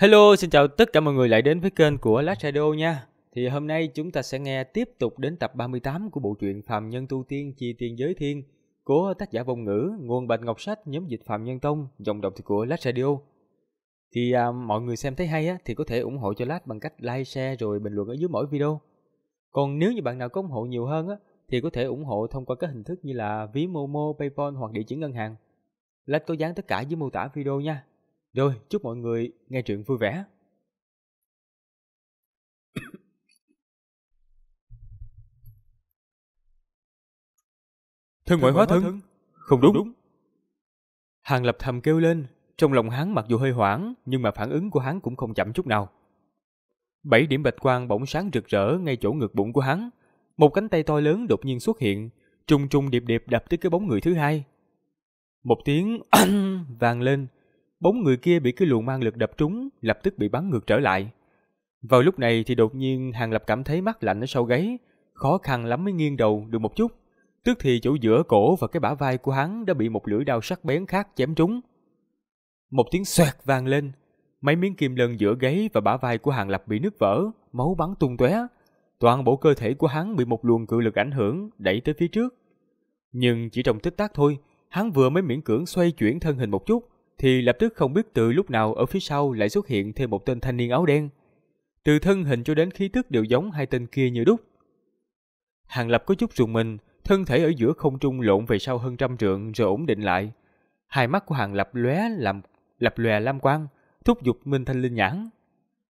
Hello, xin chào tất cả mọi người lại đến với kênh của Last Shadow nha. Thì hôm nay chúng ta sẽ nghe tiếp tục đến tập 38 của bộ truyện Phạm Nhân Tu Tiên Chi Tiên Giới Thiên của tác giả Vong Ngữ, nguồn Bạch Ngọc Sách, nhóm dịch Phạm Nhân Tông, dòng đọc thì của Last Shadow. Thì à, mọi người xem thấy hay á, thì có thể ủng hộ cho Last bằng cách like, share rồi bình luận ở dưới mỗi video. Còn nếu như bạn nào có ủng hộ nhiều hơn á, thì có thể ủng hộ thông qua các hình thức như là ví Momo, Paypal hoặc địa chỉ ngân hàng. Lát có dán tất cả dưới mô tả video nha. Rồi, chúc mọi người nghe chuyện vui vẻ. Thân ngoại hóa thân, Không đúng. đúng. Hàng lập thầm kêu lên, trong lòng hắn mặc dù hơi hoảng, nhưng mà phản ứng của hắn cũng không chậm chút nào. Bảy điểm bạch quang bỗng sáng rực rỡ ngay chỗ ngực bụng của hắn. Một cánh tay to lớn đột nhiên xuất hiện, trùng trùng điệp điệp đập tới cái bóng người thứ hai. Một tiếng vang lên, bóng người kia bị cái luồng mang lực đập trúng, lập tức bị bắn ngược trở lại. Vào lúc này thì đột nhiên Hàng Lập cảm thấy mắt lạnh ở sau gáy, khó khăn lắm mới nghiêng đầu được một chút. Tức thì chỗ giữa cổ và cái bả vai của hắn đã bị một lưỡi đao sắc bén khác chém trúng. Một tiếng xoẹt vang lên, mấy miếng kim lân giữa gáy và bả vai của Hàng Lập bị nứt vỡ, máu bắn tung tóe. Toàn bộ cơ thể của hắn bị một luồng cự lực ảnh hưởng đẩy tới phía trước. Nhưng chỉ trong tích tắc thôi, hắn vừa mới miễn cưỡng xoay chuyển thân hình một chút, thì lập tức không biết từ lúc nào ở phía sau lại xuất hiện thêm một tên thanh niên áo đen. Từ thân hình cho đến khí tức đều giống hai tên kia như đúc. Hàng Lập có chút rùng mình, thân thể ở giữa không trung lộn về sau hơn trăm trượng rồi ổn định lại. Hai mắt của Hàng Lập lóe làm lập lòe lam quang, thúc giục Minh Thanh Linh nhãn.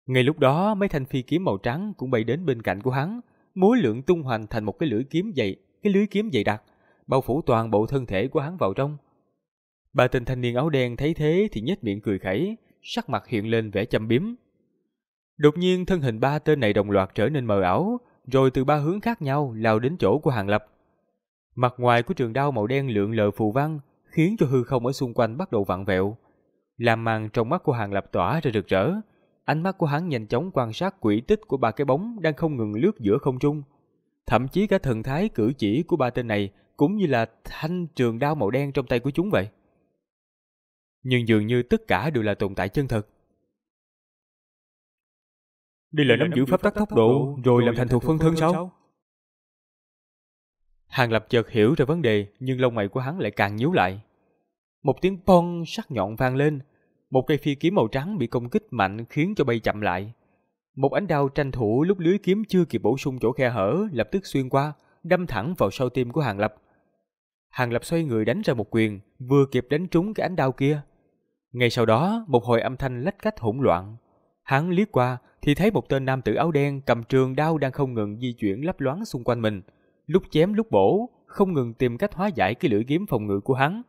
Ngay lúc đó, mấy thanh phi kiếm màu trắng cũng bay đến bên cạnh của hắn, múa lượng tung hoành thành một cái lưỡi kiếm dày, cái lưới kiếm dày đặc, bao phủ toàn bộ thân thể của hắn vào trong. Ba tên thanh niên áo đen thấy thế thì nhếch miệng cười khẩy, sắc mặt hiện lên vẻ châm biếm. Đột nhiên thân hình ba tên này đồng loạt trở nên mờ ảo, rồi từ ba hướng khác nhau lao đến chỗ của Hàng Lập. Mặt ngoài của trường đao màu đen lượn lờ phù văn, khiến cho hư không ở xung quanh bắt đầu vặn vẹo. Làm màn trong mắt của Hàng Lập tỏa ra rực rỡ, ánh mắt của hắn nhanh chóng quan sát quỹ tích của ba cái bóng đang không ngừng lướt giữa không trung. Thậm chí cả thần thái cử chỉ của ba tên này cũng như là thanh trường đao màu đen trong tay của chúng vậy nhưng dường như tất cả đều là tồn tại chân thật. Đây là nắm giữ pháp tắc tốc độ rồi làm thành thuộc phân thân sao? Hàng Lập chợt hiểu ra vấn đề, nhưng lông mày của hắn lại càng nhíu lại. Một tiếng pon sắc nhọn vang lên, một cây phi kiếm màu trắng bị công kích mạnh khiến cho bay chậm lại. Một ánh đao tranh thủ lúc lưới kiếm chưa kịp bổ sung chỗ khe hở lập tức xuyên qua, đâm thẳng vào sau tim của Hàng Lập. Hàng Lập xoay người đánh ra một quyền, vừa kịp đánh trúng cái ánh đao kia. Ngay sau đó, một hồi âm thanh lách cách hỗn loạn. Hắn liếc qua thì thấy một tên nam tử áo đen cầm trường đao đang không ngừng di chuyển lấp loáng xung quanh mình, lúc chém lúc bổ, không ngừng tìm cách hóa giải cái lưỡi kiếm phòng ngự của hắn.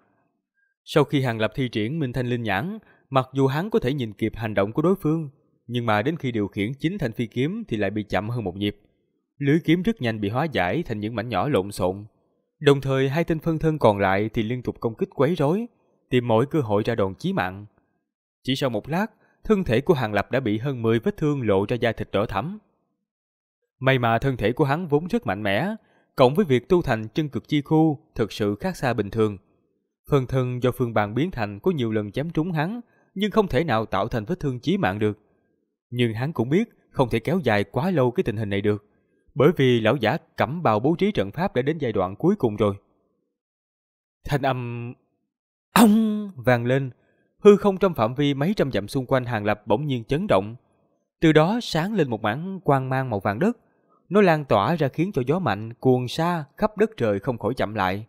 Sau khi Hàng Lập thi triển Minh Thanh Linh Nhãn, mặc dù hắn có thể nhìn kịp hành động của đối phương, nhưng mà đến khi điều khiển chính thanh phi kiếm thì lại bị chậm hơn một nhịp. Lưỡi kiếm rất nhanh bị hóa giải thành những mảnh nhỏ lộn xộn. Đồng thời hai tên phân thân còn lại thì liên tục công kích quấy rối, tìm mọi cơ hội ra đòn chí mạng. Chỉ sau một lát, thân thể của Hàng Lập đã bị hơn 10 vết thương lộ ra da thịt đỏ thẫm. May mà thân thể của hắn vốn rất mạnh mẽ, cộng với việc tu thành chân cực chi khu thực sự khác xa bình thường. Phần thân do phương bàn biến thành có nhiều lần chém trúng hắn, nhưng không thể nào tạo thành vết thương chí mạng được. Nhưng hắn cũng biết không thể kéo dài quá lâu cái tình hình này được, bởi vì lão giả cẩm bào bố trí trận pháp đã đến giai đoạn cuối cùng rồi. Thanh âm Ông vang lên, hư không trong phạm vi mấy trăm dặm xung quanh hàng lập bỗng nhiên chấn động. Từ đó sáng lên một mảng quang mang màu vàng đất. Nó lan tỏa ra khiến cho gió mạnh cuồng xa khắp đất trời không khỏi chậm lại,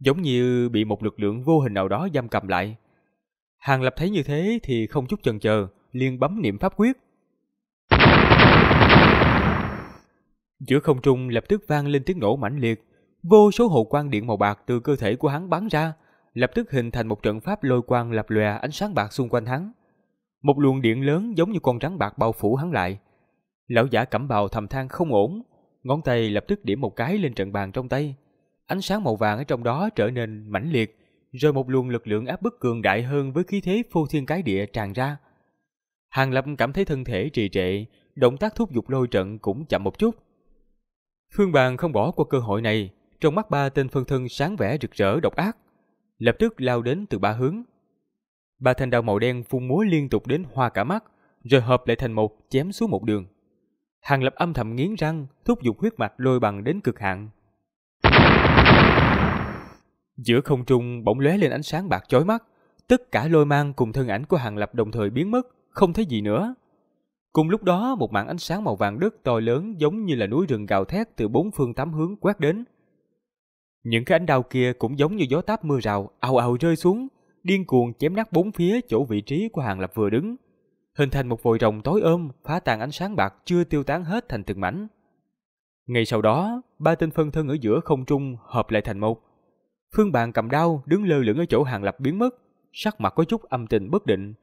giống như bị một lực lượng vô hình nào đó giam cầm lại. Hàng lập thấy như thế thì không chút chần chờ, liền bấm niệm pháp quyết. Giữa không trung lập tức vang lên tiếng nổ mãnh liệt, vô số hồ quang điện màu bạc từ cơ thể của hắn bắn ra, lập tức hình thành một trận pháp lôi quang lập lòe ánh sáng bạc xung quanh hắn. Một luồng điện lớn giống như con rắn bạc bao phủ hắn lại. Lão giả cẩm bào thầm than không ổn, ngón tay lập tức điểm một cái lên trận bàn trong tay. Ánh sáng màu vàng ở trong đó trở nên mãnh liệt, rồi một luồng lực lượng áp bức cường đại hơn với khí thế phô thiên cái địa tràn ra. Hàng lâm cảm thấy thân thể trì trệ, động tác thúc giục lôi trận cũng chậm một chút. Phương Bàn không bỏ qua cơ hội này, trong mắt ba tên phân thân sáng vẻ rực rỡ độc ác, lập tức lao đến từ ba hướng. Ba thanh đao màu đen phun múa liên tục đến hoa cả mắt, rồi hợp lại thành một chém xuống một đường. Hàng lập âm thầm nghiến răng, thúc giục huyết mạch lôi bằng đến cực hạn. Giữa không trung bỗng lóe lên ánh sáng bạc chói mắt, tất cả lôi mang cùng thân ảnh của hàng lập đồng thời biến mất, không thấy gì nữa. Cùng lúc đó, một mảng ánh sáng màu vàng đất to lớn giống như là núi rừng gào thét từ bốn phương tám hướng quét đến, những cái ánh đao kia cũng giống như gió táp mưa rào, ào ào rơi xuống, điên cuồng chém nát bốn phía chỗ vị trí của Hàng Lập vừa đứng. Hình thành một vòi rồng tối ôm, phá tan ánh sáng bạc chưa tiêu tán hết thành từng mảnh. Ngay sau đó, ba tên phân thân ở giữa không trung hợp lại thành một. Phương Bàn cầm đao đứng lơ lửng ở chỗ Hàng Lập biến mất, sắc mặt có chút âm tình bất định.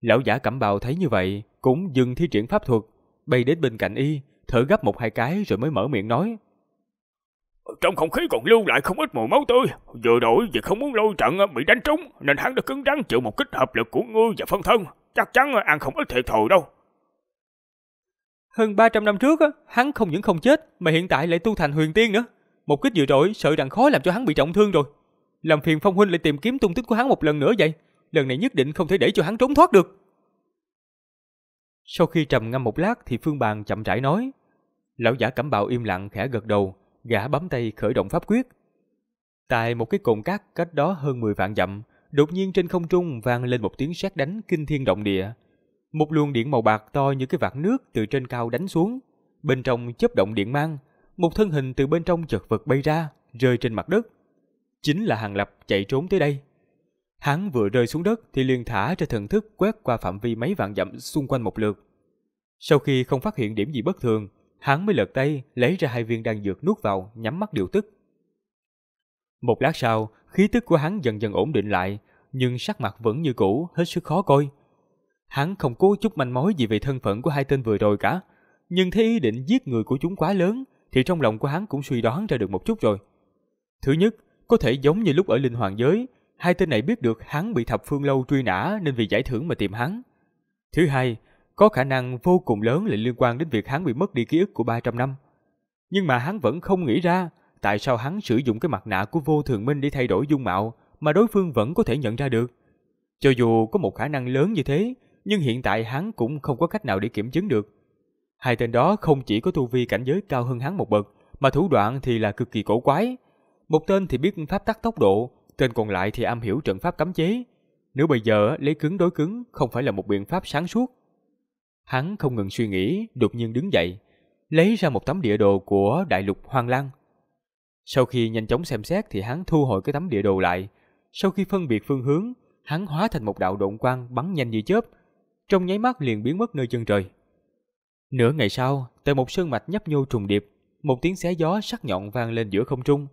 Lão giả cẩm bào thấy như vậy, cũng dừng thi triển pháp thuật, bay đến bên cạnh y, thở gấp một hai cái rồi mới mở miệng nói. Trong không khí còn lưu lại không ít mùi máu tươi Vừa đổi vì không muốn lôi trận bị đánh trúng Nên hắn đã cứng rắn chịu một kích hợp lực của ngươi và phân thân Chắc chắn ăn không ít thiệt thòi đâu Hơn 300 năm trước Hắn không những không chết Mà hiện tại lại tu thành huyền tiên nữa Một kích vừa đổi sợ rằng khó làm cho hắn bị trọng thương rồi Làm phiền phong huynh lại tìm kiếm tung tích của hắn một lần nữa vậy Lần này nhất định không thể để cho hắn trốn thoát được Sau khi trầm ngâm một lát Thì Phương Bàn chậm rãi nói Lão giả cẩm bào im lặng khẽ gật đầu gã bấm tay khởi động pháp quyết. Tại một cái cồn cát cách đó hơn 10 vạn dặm, đột nhiên trên không trung vang lên một tiếng sét đánh kinh thiên động địa. Một luồng điện màu bạc to như cái vạt nước từ trên cao đánh xuống, bên trong chớp động điện mang, một thân hình từ bên trong chật vật bay ra, rơi trên mặt đất. Chính là Hàng Lập chạy trốn tới đây. Hắn vừa rơi xuống đất thì liền thả ra thần thức quét qua phạm vi mấy vạn dặm xung quanh một lượt. Sau khi không phát hiện điểm gì bất thường, hắn mới lật tay lấy ra hai viên đan dược nuốt vào, nhắm mắt điều tức. Một lát sau, khí tức của hắn dần dần ổn định lại, nhưng sắc mặt vẫn như cũ, hết sức khó coi. Hắn không cố chút manh mối gì về thân phận của hai tên vừa rồi cả, nhưng thấy ý định giết người của chúng quá lớn, thì trong lòng của hắn cũng suy đoán ra được một chút rồi. Thứ nhất, có thể giống như lúc ở linh hoàng giới, hai tên này biết được hắn bị thập phương lâu truy nã nên vì giải thưởng mà tìm hắn. Thứ hai, có khả năng vô cùng lớn lại liên quan đến việc hắn bị mất đi ký ức của 300 năm. Nhưng mà hắn vẫn không nghĩ ra tại sao hắn sử dụng cái mặt nạ của vô thường minh để thay đổi dung mạo mà đối phương vẫn có thể nhận ra được. Cho dù có một khả năng lớn như thế, nhưng hiện tại hắn cũng không có cách nào để kiểm chứng được. Hai tên đó không chỉ có tu vi cảnh giới cao hơn hắn một bậc, mà thủ đoạn thì là cực kỳ cổ quái. Một tên thì biết pháp tắc tốc độ, tên còn lại thì am hiểu trận pháp cấm chế. Nếu bây giờ lấy cứng đối cứng không phải là một biện pháp sáng suốt, Hắn không ngừng suy nghĩ, đột nhiên đứng dậy, lấy ra một tấm địa đồ của đại lục Hoang Lăng. Sau khi nhanh chóng xem xét thì hắn thu hồi cái tấm địa đồ lại. Sau khi phân biệt phương hướng, hắn hóa thành một đạo độn quang bắn nhanh như chớp, trong nháy mắt liền biến mất nơi chân trời. Nửa ngày sau, tại một sơn mạch nhấp nhô trùng điệp, một tiếng xé gió sắc nhọn vang lên giữa không trung.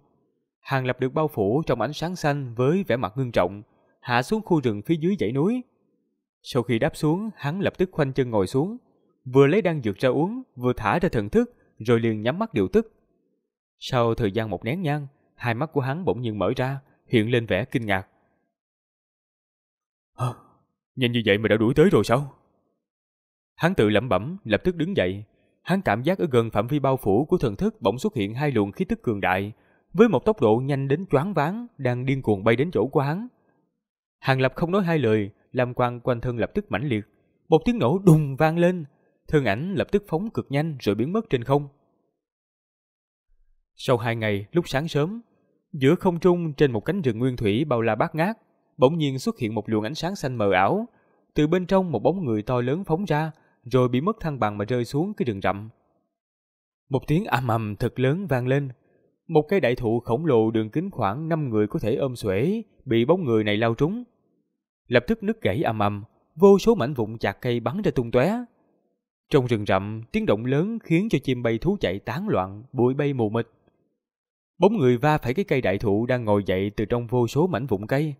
Hàng lập được bao phủ trong ánh sáng xanh với vẻ mặt ngưng trọng, hạ xuống khu rừng phía dưới dãy núi. Sau khi đáp xuống, hắn lập tức khoanh chân ngồi xuống, vừa lấy đan dược ra uống, vừa thả ra thần thức, rồi liền nhắm mắt điều tức. Sau thời gian một nén nhang, hai mắt của hắn bỗng nhiên mở ra, hiện lên vẻ kinh ngạc. Hơ, nhanh như vậy mà đã đuổi tới rồi sao? Hắn tự lẩm bẩm, lập tức đứng dậy. Hắn cảm giác ở gần phạm vi bao phủ của thần thức bỗng xuất hiện hai luồng khí tức cường đại, với một tốc độ nhanh đến choáng váng đang điên cuồng bay đến chỗ của hắn. Hàng Lập không nói hai lời, Lam quang quanh thân lập tức mãnh liệt. Một tiếng nổ đùng vang lên. Thân ảnh lập tức phóng cực nhanh rồi biến mất trên không. Sau hai ngày, lúc sáng sớm, giữa không trung trên một cánh rừng nguyên thủy bao la bát ngát, bỗng nhiên xuất hiện một luồng ánh sáng xanh mờ ảo. Từ bên trong một bóng người to lớn phóng ra, rồi bị mất thăng bằng mà rơi xuống cái rừng rậm. Một tiếng ầm ầm thật lớn vang lên. Một cây đại thụ khổng lồ đường kính khoảng 5 người có thể ôm xuể, bị bóng người này lao trúng lập tức nứt gãy âm âm, vô số mảnh vụn chạc cây bắn ra tung tóe. Trong rừng rậm, tiếng động lớn khiến cho chim bay thú chạy tán loạn, bụi bay mù mịt. Bóng người va phải cái cây đại thụ đang ngồi dậy từ trong vô số mảnh vụn cây.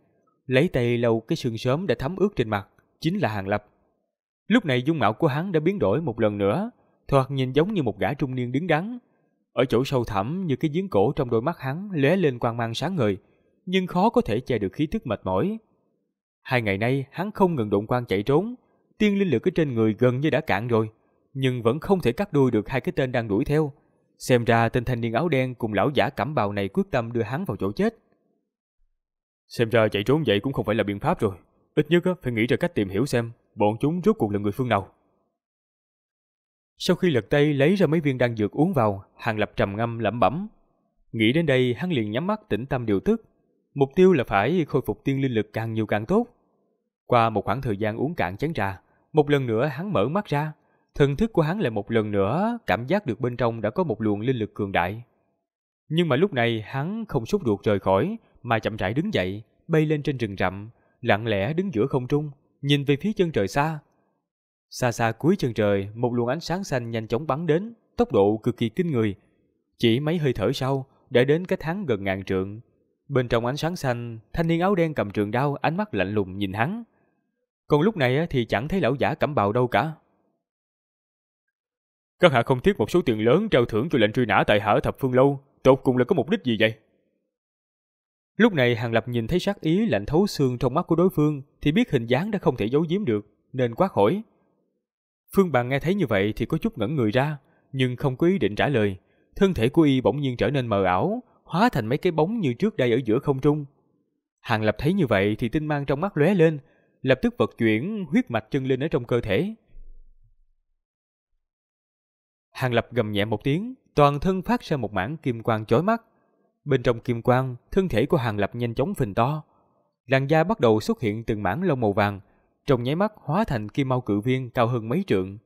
Lấy tay lau cái sương sớm đã thấm ướt trên mặt, chính là Hàng Lập. Lúc này dung mạo của hắn đã biến đổi một lần nữa, thoạt nhìn giống như một gã trung niên đứng đắn. Ở chỗ sâu thẳm như cái giếng cổ trong đôi mắt hắn lóe lên quang mang sáng ngời, nhưng khó có thể che được khí tức mệt mỏi, Hai ngày nay hắn không ngừng đụng quan chạy trốn, tiên linh lực ở trên người gần như đã cạn rồi, nhưng vẫn không thể cắt đuôi được hai cái tên đang đuổi theo. Xem ra tên thanh niên áo đen cùng lão giả cẩm bào này quyết tâm đưa hắn vào chỗ chết. Xem ra chạy trốn vậy cũng không phải là biện pháp rồi, ít nhất phải nghĩ ra cách tìm hiểu xem bọn chúng rốt cuộc là người phương nào. Sau khi lật tay lấy ra mấy viên đan dược uống vào, Hàng Lập trầm ngâm lẩm bẩm. Nghĩ đến đây, hắn liền nhắm mắt tĩnh tâm điều tức, Mục tiêu là phải khôi phục tiên linh lực càng nhiều càng tốt. Qua một khoảng thời gian uống cạn chén trà, một lần nữa hắn mở mắt ra. Thần thức của hắn lại một lần nữa cảm giác được bên trong đã có một luồng linh lực cường đại. Nhưng mà lúc này hắn không sốt ruột rời khỏi, mà chậm rãi đứng dậy, bay lên trên rừng rậm, lặng lẽ đứng giữa không trung, nhìn về phía chân trời xa. Xa xa cuối chân trời, một luồng ánh sáng xanh nhanh chóng bắn đến, tốc độ cực kỳ kinh người. Chỉ mấy hơi thở sau, đã đến cái tháng gần ngàn trượng, Bên trong ánh sáng xanh, thanh niên áo đen cầm trường đao, ánh mắt lạnh lùng nhìn hắn. Còn lúc này thì chẳng thấy lão giả cẩm bào đâu cả. Các hạ không tiếc một số tiền lớn trao thưởng cho lệnh truy nã tại hở thập phương lâu, tột cùng là có mục đích gì vậy? Lúc này Hàng Lập nhìn thấy sát ý lạnh thấu xương trong mắt của đối phương thì biết hình dáng đã không thể giấu giếm được, nên quát hỏi. Phương bằng nghe thấy như vậy thì có chút ngẩn người ra, nhưng không có ý định trả lời. Thân thể của y bỗng nhiên trở nên mờ ảo, hóa thành mấy cái bóng như trước đây ở giữa không trung. Hàng Lập thấy như vậy thì tinh mang trong mắt lóe lên, lập tức vật chuyển huyết mạch chân linh ở trong cơ thể. Hàng Lập gầm nhẹ một tiếng, toàn thân phát ra một mảng kim quang chói mắt. Bên trong kim quang, thân thể của Hàng Lập nhanh chóng phình to. Làn da bắt đầu xuất hiện từng mảng lông màu vàng, trong nháy mắt hóa thành kim mau cự viên cao hơn mấy trượng.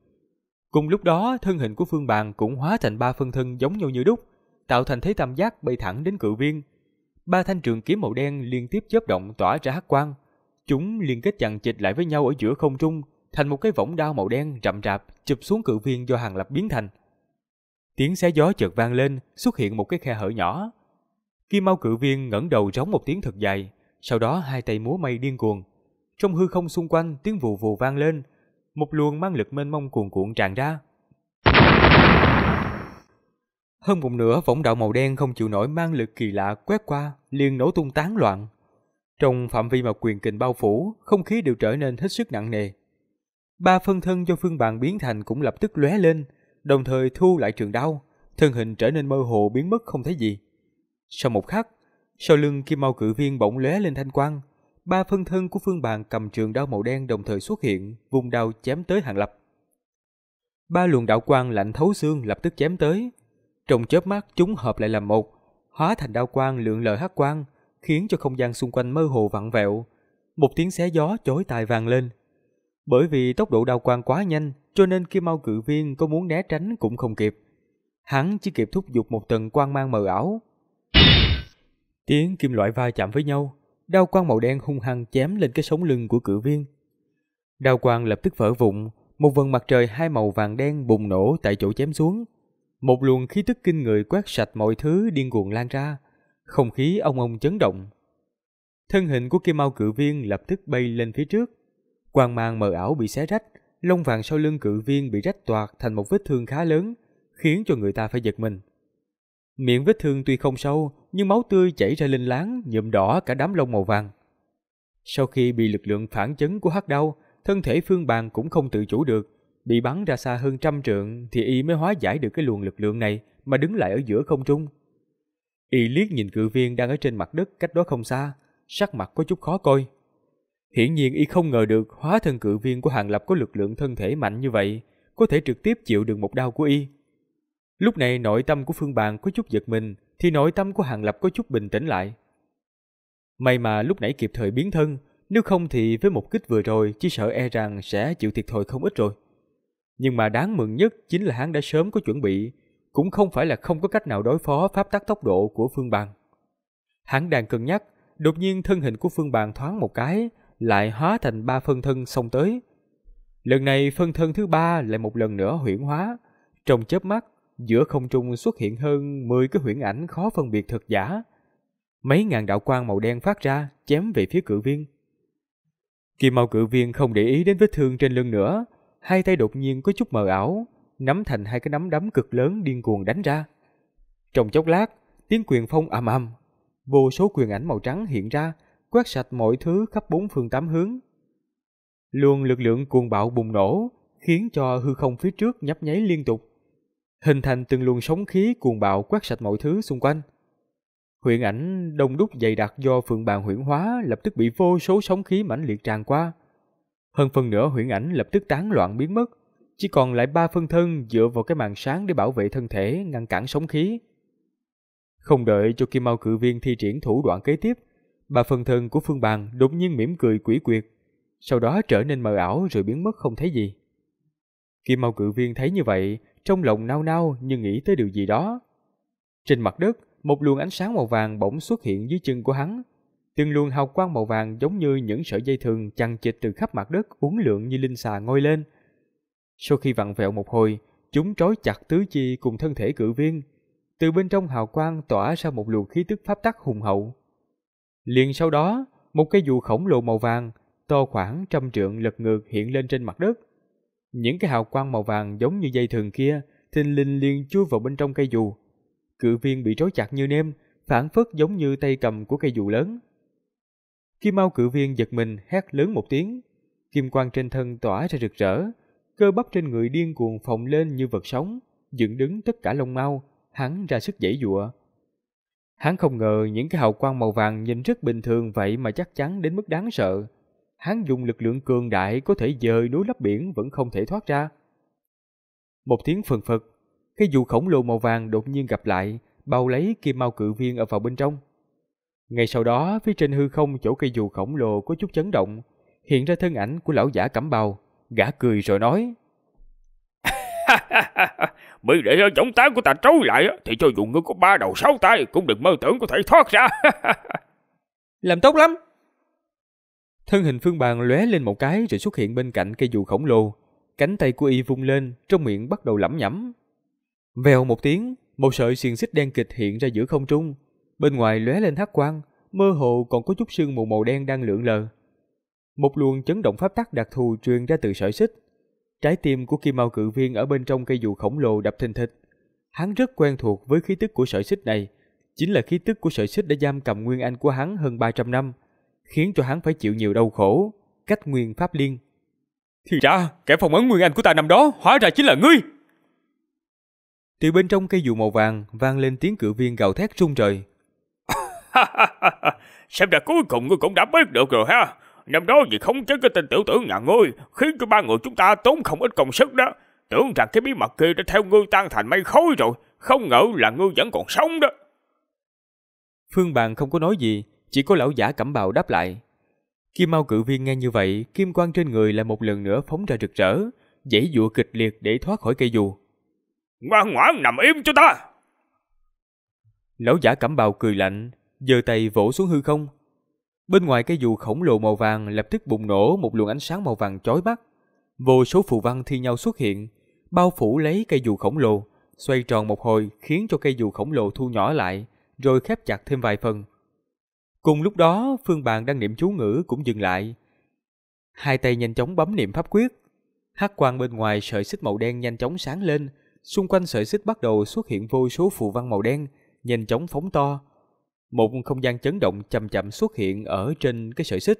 Cùng lúc đó, thân hình của Phương Bàn cũng hóa thành ba phân thân giống nhau như đúc, tạo thành thế tam giác bay thẳng đến cự viên. Ba thanh trường kiếm màu đen liên tiếp chớp động tỏa ra hắc quang. Chúng liên kết chằng chịch lại với nhau ở giữa không trung, thành một cái võng đao màu đen rậm rạp chụp xuống cự viên do hàng lập biến thành. Tiếng xé gió chợt vang lên, xuất hiện một cái khe hở nhỏ. Kim Mao cự viên ngẩng đầu rống một tiếng thật dài, sau đó hai tay múa mây điên cuồng. Trong hư không xung quanh tiếng vù vù vang lên, một luồng mang lực mênh mông cuồn cuộn tràn ra. Hơn một nửa võng đạo màu đen không chịu nổi mang lực kỳ lạ quét qua, liền nổ tung tán loạn. Trong phạm vi mà quyền kình bao phủ, không khí đều trở nên hết sức nặng nề. Ba phân thân do phương bàn biến thành cũng lập tức lóe lên, đồng thời thu lại trường đao, thân hình trở nên mơ hồ biến mất không thấy gì. Sau một khắc, sau lưng kim mau cử viên bỗng lóe lên thanh quang, ba phân thân của phương bàn cầm trường đao màu đen đồng thời xuất hiện, vùng đao chém tới hàng lập. Ba luồng đạo quang lạnh thấu xương lập tức chém tới, trong chớp mắt chúng hợp lại làm một, hóa thành đao quang lượng lợi hắc quang, khiến cho không gian xung quanh mơ hồ vặn vẹo. Một tiếng xé gió chối tai vang lên. Bởi vì tốc độ đao quang quá nhanh, cho nên khi mau cự viên có muốn né tránh cũng không kịp. Hắn chỉ kịp thúc giục một tầng quang mang mờ ảo. Tiếng kim loại va chạm với nhau, đao quang màu đen hung hăng chém lên cái sống lưng của cự viên. Đao quang lập tức vỡ vụn, một vần mặt trời hai màu vàng đen bùng nổ tại chỗ chém xuống, một luồng khí tức kinh người quét sạch mọi thứ điên cuồng lan ra, không khí ông ông chấn động. Thân hình của Kim Mao cự viên lập tức bay lên phía trước. Quang mang mờ ảo bị xé rách, lông vàng sau lưng cự viên bị rách toạc thành một vết thương khá lớn, khiến cho người ta phải giật mình. Miệng vết thương tuy không sâu, nhưng máu tươi chảy ra linh láng, nhuộm đỏ cả đám lông màu vàng. Sau khi bị lực lượng phản chấn của hắc đau, thân thể phương bàn cũng không tự chủ được, Bị bắn ra xa hơn trăm trượng thì y mới hóa giải được cái luồng lực lượng này mà đứng lại ở giữa không trung. Y liếc nhìn cự viên đang ở trên mặt đất cách đó không xa, sắc mặt có chút khó coi. Hiển nhiên y không ngờ được hóa thân cự viên của Hàng Lập có lực lượng thân thể mạnh như vậy, có thể trực tiếp chịu được một đau của y. Lúc này nội tâm của Phương Bàn có chút giật mình, thì nội tâm của Hàng Lập có chút bình tĩnh lại. May mà lúc nãy kịp thời biến thân, nếu không thì với một kích vừa rồi chỉ sợ e rằng sẽ chịu thiệt thòi không ít rồi. Nhưng mà đáng mừng nhất chính là hắn đã sớm có chuẩn bị, cũng không phải là không có cách nào đối phó pháp tắc tốc độ của Phương Bằng. Hắn đang cân nhắc, đột nhiên thân hình của Phương Bằng thoáng một cái, lại hóa thành ba phân thân xông tới. Lần này phân thân thứ ba lại một lần nữa huyễn hóa. Trong chớp mắt, giữa không trung xuất hiện hơn 10 cái huyễn ảnh khó phân biệt thật giả. Mấy ngàn đạo quang màu đen phát ra, chém về phía cự viên. kỳ màu cự viên không để ý đến vết thương trên lưng nữa, hai tay đột nhiên có chút mờ ảo, nắm thành hai cái nắm đấm cực lớn điên cuồng đánh ra. Trong chốc lát, tiếng quyền phong ầm ầm, vô số quyền ảnh màu trắng hiện ra, quét sạch mọi thứ khắp bốn phương tám hướng. Luồng lực lượng cuồng bạo bùng nổ, khiến cho hư không phía trước nhấp nháy liên tục, hình thành từng luồng sóng khí cuồng bạo quét sạch mọi thứ xung quanh. Huyện ảnh đông đúc dày đặc do phượng bàn huyễn hóa lập tức bị vô số sóng khí mãnh liệt tràn qua, hơn phần nửa huyễn ảnh lập tức tán loạn biến mất, chỉ còn lại ba phân thân dựa vào cái màn sáng để bảo vệ thân thể, ngăn cản sóng khí. Không đợi cho Kim Mao cự viên thi triển thủ đoạn kế tiếp, ba phân thân của Phương Bàn đột nhiên mỉm cười quỷ quyệt, sau đó trở nên mờ ảo rồi biến mất không thấy gì. Kim Mao cự viên thấy như vậy, trong lòng nao nao nhưng nghĩ tới điều gì đó. Trên mặt đất, một luồng ánh sáng màu vàng bỗng xuất hiện dưới chân của hắn, từng luồng hào quang màu vàng giống như những sợi dây thường chằng chịt từ khắp mặt đất uốn lượn như linh xà ngôi lên. Sau khi vặn vẹo một hồi, chúng trói chặt tứ chi cùng thân thể cự viên. Từ bên trong hào quang tỏa ra một luồng khí tức pháp tắc hùng hậu. Liền sau đó, một cây dù khổng lồ màu vàng, to khoảng trăm trượng lật ngược hiện lên trên mặt đất. Những cái hào quang màu vàng giống như dây thường kia, thình linh liền chui vào bên trong cây dù. Cự viên bị trói chặt như nêm, phản phất giống như tay cầm của cây dù lớn. Kim Mao cử viên giật mình hét lớn một tiếng. Kim quang trên thân tỏa ra rực rỡ, cơ bắp trên người điên cuồng phồng lên như vật sống, dựng đứng tất cả lông mao, hắn ra sức giãy giụa. Hắn không ngờ những cái hào quang màu vàng nhìn rất bình thường vậy mà chắc chắn đến mức đáng sợ. Hắn dùng lực lượng cường đại có thể dời núi lấp biển vẫn không thể thoát ra. Một tiếng phần phật, cái dù khổng lồ màu vàng đột nhiên gặp lại, bao lấy kim Mao cự viên ở vào bên trong. Ngay sau đó, phía trên hư không chỗ cây dù khổng lồ có chút chấn động, hiện ra thân ảnh của lão giả cẩm bào, gã cười rồi nói. Mới để giống tán của ta trấu lại thì cho dù ngươi có ba đầu sáu tay cũng đừng mơ tưởng có thể thoát ra. Làm tốt lắm. Thân hình phương bàn lóe lên một cái rồi xuất hiện bên cạnh cây dù khổng lồ. Cánh tay của y vung lên, trong miệng bắt đầu lẩm nhẩm. Vèo một tiếng, một sợi xiềng xích đen kịch hiện ra giữa không trung, Bên ngoài lóe lên hắc quang, mơ hồ còn có chút sương mù màu đen đang lượn lờ. Một luồng chấn động pháp tắc đặc thù truyền ra từ sợi xích. Trái tim của Kim Mao cự viên ở bên trong cây dù khổng lồ đập thình thịch. Hắn rất quen thuộc với khí tức của sợi xích này, chính là khí tức của sợi xích đã giam cầm nguyên anh của hắn hơn 300 năm, khiến cho hắn phải chịu nhiều đau khổ, cách nguyên pháp liên. Thì ra, kẻ phòng ấn nguyên anh của ta năm đó hóa ra chính là ngươi. Từ bên trong cây dù màu vàng vang lên tiếng cự viên gào thét rung trời. Xem ra cuối cùng ngươi cũng đã biết được rồi ha. Năm đó vì không chế cái tên tiểu tử nhà ngươi, khiến cho ba người chúng ta tốn không ít công sức đó. Tưởng rằng cái bí mật kia đã theo ngươi tan thành mây khói rồi, không ngờ là ngươi vẫn còn sống đó. Phương Bàn không có nói gì, chỉ có lão giả cẩm bào đáp lại. Kim Mao cự viên nghe như vậy, kim quang trên người lại một lần nữa phóng ra rực rỡ, dãy dụa kịch liệt để thoát khỏi cây dù. Ngoan ngoãn nằm im cho ta! Lão giả cẩm bào cười lạnh, giơ tay vỗ xuống hư không. Bên ngoài cây dù khổng lồ màu vàng lập tức bùng nổ một luồng ánh sáng màu vàng chói mắt. Vô số phù văn thi nhau xuất hiện, bao phủ lấy cây dù khổng lồ, xoay tròn một hồi khiến cho cây dù khổng lồ thu nhỏ lại, rồi khép chặt thêm vài phần. Cùng lúc đó, Phương Bàn đang niệm chú ngữ cũng dừng lại. Hai tay nhanh chóng bấm niệm pháp quyết. Hắc quang bên ngoài sợi xích màu đen nhanh chóng sáng lên, xung quanh sợi xích bắt đầu xuất hiện vô số phù văn màu đen, nhanh chóng phóng to, một không gian chấn động chậm chậm xuất hiện ở trên cái sợi xích.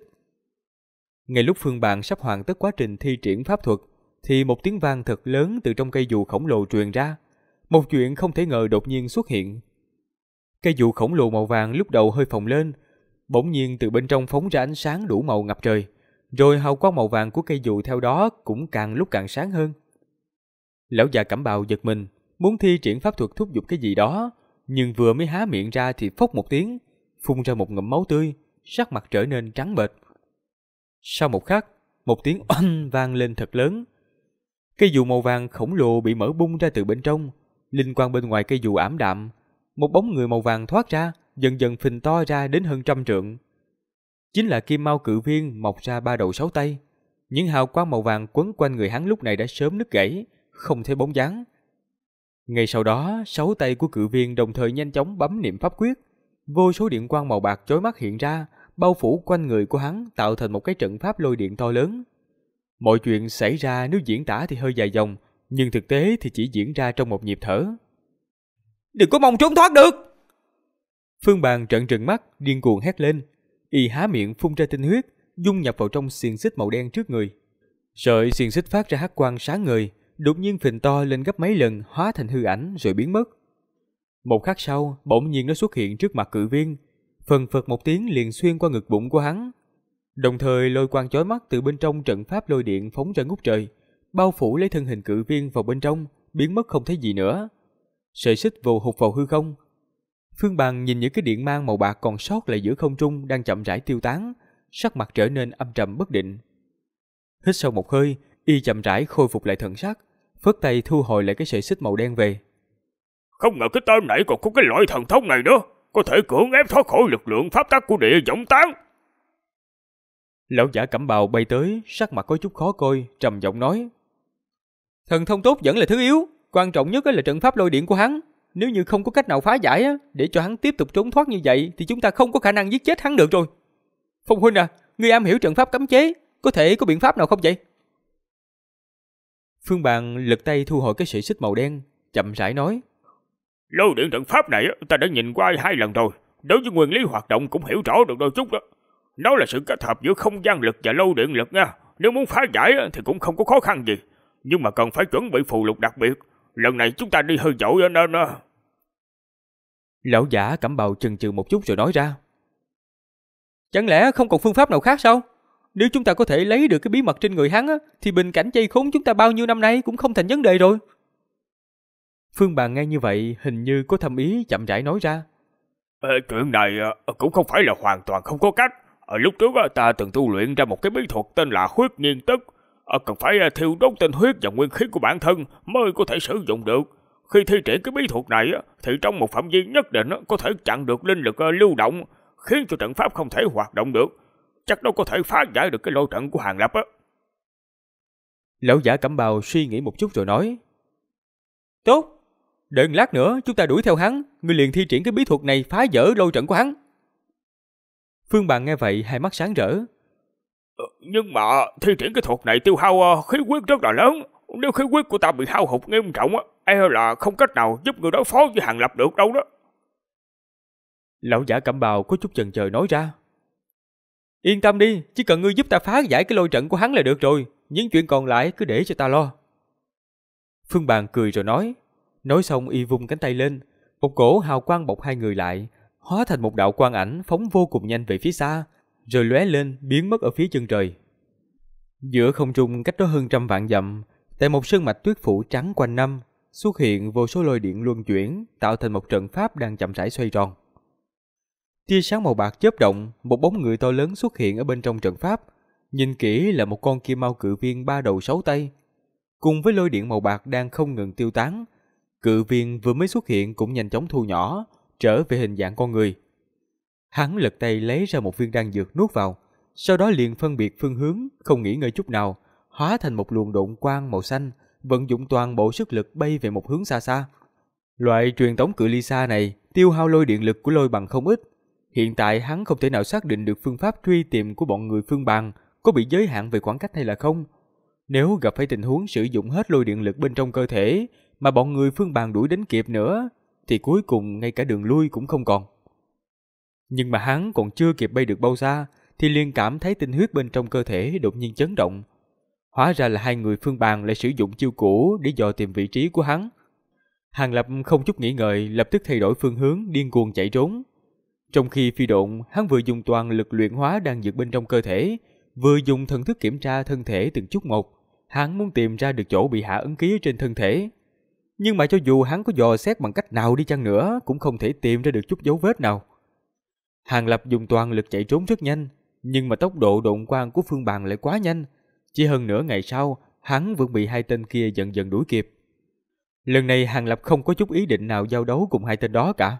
Ngay lúc Phương Bàn sắp hoàn tất quá trình thi triển pháp thuật, thì một tiếng vang thật lớn từ trong cây dù khổng lồ truyền ra. Một chuyện không thể ngờ đột nhiên xuất hiện. Cây dù khổng lồ màu vàng lúc đầu hơi phồng lên, bỗng nhiên từ bên trong phóng ra ánh sáng đủ màu ngập trời, rồi hào quang màu vàng của cây dù theo đó cũng càng lúc càng sáng hơn. Lão già cảm bào giật mình, muốn thi triển pháp thuật thúc giục cái gì đó, nhưng vừa mới há miệng ra thì phốc một tiếng, phun ra một ngụm máu tươi, sắc mặt trở nên trắng bệch. Sau một khắc, một tiếng oanh vang lên thật lớn. Cây dù màu vàng khổng lồ bị mở bung ra từ bên trong, linh quang bên ngoài cây dù ảm đạm, một bóng người màu vàng thoát ra, dần dần phình to ra đến hơn trăm trượng. Chính là kim mau cự viên mọc ra ba đầu sáu tay. Những hào quang màu vàng quấn quanh người hắn lúc này đã sớm nứt gãy, không thấy bóng dáng. Ngay sau đó, sáu tay của cự viên đồng thời nhanh chóng bấm niệm pháp quyết. Vô số điện quang màu bạc chói mắt hiện ra, bao phủ quanh người của hắn tạo thành một cái trận pháp lôi điện to lớn. Mọi chuyện xảy ra nếu diễn tả thì hơi dài dòng, nhưng thực tế thì chỉ diễn ra trong một nhịp thở. Đừng có mong trốn thoát được! Phương Bàn trợn trừng mắt, điên cuồng hét lên. Y há miệng phun ra tinh huyết, dung nhập vào trong xiềng xích màu đen trước người. Sợi xiềng xích phát ra hắc quang sáng người đột nhiên phình to lên gấp mấy lần hóa thành hư ảnh rồi biến mất. Một khắc sau, bỗng nhiên nó xuất hiện trước mặt cự viên, phần phật một tiếng liền xuyên qua ngực bụng của hắn. Đồng thời lôi quang chói mắt từ bên trong trận pháp lôi điện phóng ra ngút trời, bao phủ lấy thân hình cự viên vào bên trong, biến mất không thấy gì nữa. Sợi xích vô hụt vào hư không. Phương Bằng nhìn những cái điện mang màu bạc còn sót lại giữa không trung đang chậm rãi tiêu tán, sắc mặt trở nên âm trầm bất định. Hít sâu một hơi, y chậm rãi khôi phục lại thần sắc, Phất tay thu hồi lại cái sợi xích màu đen về. Không ngờ cái tên này còn có cái loại thần thông này nữa. Có thể cưỡng ép thoát khỏi lực lượng pháp tắc của địa giọng tán. Lão giả cẩm bào bay tới, sắc mặt có chút khó coi, trầm giọng nói. Thần thông tốt vẫn là thứ yếu, quan trọng nhất là trận pháp lôi điện của hắn. Nếu như không có cách nào phá giải, để cho hắn tiếp tục trốn thoát như vậy thì chúng ta không có khả năng giết chết hắn được rồi. Phong Huynh à, ngươi am hiểu trận pháp cấm chế, có thể có biện pháp nào không vậy? Phương Bàn lật tay thu hồi cái sợi xích màu đen, chậm rãi nói. Lôi điện trận pháp này ta đã nhìn qua hai lần rồi, đối với nguyên lý hoạt động cũng hiểu rõ được đôi chút đó. Nó là sự kết hợp giữa không gian lực và lâu điện lực nha, nếu muốn phá giải thì cũng không có khó khăn gì. Nhưng mà cần phải chuẩn bị phù lục đặc biệt, lần này chúng ta đi hơi dội nên... Lão giả cẩm bào chừng chừ một chút rồi nói ra. Chẳng lẽ không còn phương pháp nào khác sao? Nếu chúng ta có thể lấy được cái bí mật trên người hắn á, thì bình cảnh chay khốn chúng ta bao nhiêu năm nay cũng không thành vấn đề rồi. Phương Bàn nghe như vậy hình như có thâm ý chậm rãi nói ra. Ê, chuyện này à, cũng không phải là hoàn toàn không có cách. Ở à, lúc trước à, ta từng tu luyện ra một cái bí thuật tên là huyết nhiên tức. Cần phải thiêu đốt tinh huyết và nguyên khí của bản thân mới có thể sử dụng được. Khi thi triển cái bí thuật này thì trong một phạm vi nhất định có thể chặn được linh lực lưu động khiến cho trận pháp không thể hoạt động được chắc đâu có thể phá giải được cái lôi trận của Hàng Lập á. Lão giả cẩm bào suy nghĩ một chút rồi nói. Tốt, đợi lát nữa chúng ta đuổi theo hắn, người liền thi triển cái bí thuật này phá vỡ lôi trận của hắn. Phương Bàn nghe vậy hai mắt sáng rỡ. Ờ, nhưng mà thi triển cái thuật này tiêu hao ờ, khí huyết rất là lớn. Nếu khí huyết của ta bị hao hụt nghiêm trọng, á e là không cách nào giúp người đối phó với Hàng Lập được đâu đó. Lão giả cẩm bào có chút chần chờ nói ra. Yên tâm đi, chỉ cần ngươi giúp ta phá giải cái lôi trận của hắn là được rồi, những chuyện còn lại cứ để cho ta lo. Phương Bàn cười rồi nói. Nói xong y vung cánh tay lên, một cổ hào quang bọc hai người lại, hóa thành một đạo quang ảnh phóng vô cùng nhanh về phía xa, rồi lóe lên biến mất ở phía chân trời. Giữa không trung cách đó hơn trăm vạn dặm, tại một sơn mạch tuyết phủ trắng quanh năm, xuất hiện vô số lôi điện luân chuyển, tạo thành một trận pháp đang chậm rãi xoay tròn. Tia sáng màu bạc chớp động, một bóng người to lớn xuất hiện ở bên trong trận pháp. Nhìn kỹ là một con kim mau cự viên ba đầu sáu tay. Cùng với lôi điện màu bạc đang không ngừng tiêu tán, cự viên vừa mới xuất hiện cũng nhanh chóng thu nhỏ, trở về hình dạng con người. Hắn lật tay lấy ra một viên đan dược nuốt vào, sau đó liền phân biệt phương hướng, không nghĩ ngơi chút nào, hóa thành một luồng độn quang màu xanh, vận dụng toàn bộ sức lực bay về một hướng xa xa. Loại truyền tống cự ly xa này tiêu hao lôi điện lực của lôi bằng không ít, Hiện tại hắn không thể nào xác định được phương pháp truy tìm của bọn người phương bằng có bị giới hạn về khoảng cách hay là không. Nếu gặp phải tình huống sử dụng hết lôi điện lực bên trong cơ thể mà bọn người phương bằng đuổi đến kịp nữa thì cuối cùng ngay cả đường lui cũng không còn. Nhưng mà hắn còn chưa kịp bay được bao xa thì liền cảm thấy tinh huyết bên trong cơ thể đột nhiên chấn động. Hóa ra là hai người phương bàn lại sử dụng chiêu cũ để dò tìm vị trí của hắn. Hàng Lập không chút nghĩ ngợi lập tức thay đổi phương hướng điên cuồng chạy trốn. Trong khi phi độn, hắn vừa dùng toàn lực luyện hóa đang dược bên trong cơ thể, vừa dùng thần thức kiểm tra thân thể từng chút một. Hắn muốn tìm ra được chỗ bị hạ ấn ký trên thân thể. Nhưng mà cho dù hắn có dò xét bằng cách nào đi chăng nữa, cũng không thể tìm ra được chút dấu vết nào. Hàng Lập dùng toàn lực chạy trốn rất nhanh, nhưng mà tốc độ độn quang của Phương Bàn lại quá nhanh. Chỉ hơn nửa ngày sau, hắn vẫn bị hai tên kia dần dần đuổi kịp. Lần này Hàng Lập không có chút ý định nào giao đấu cùng hai tên đó cả.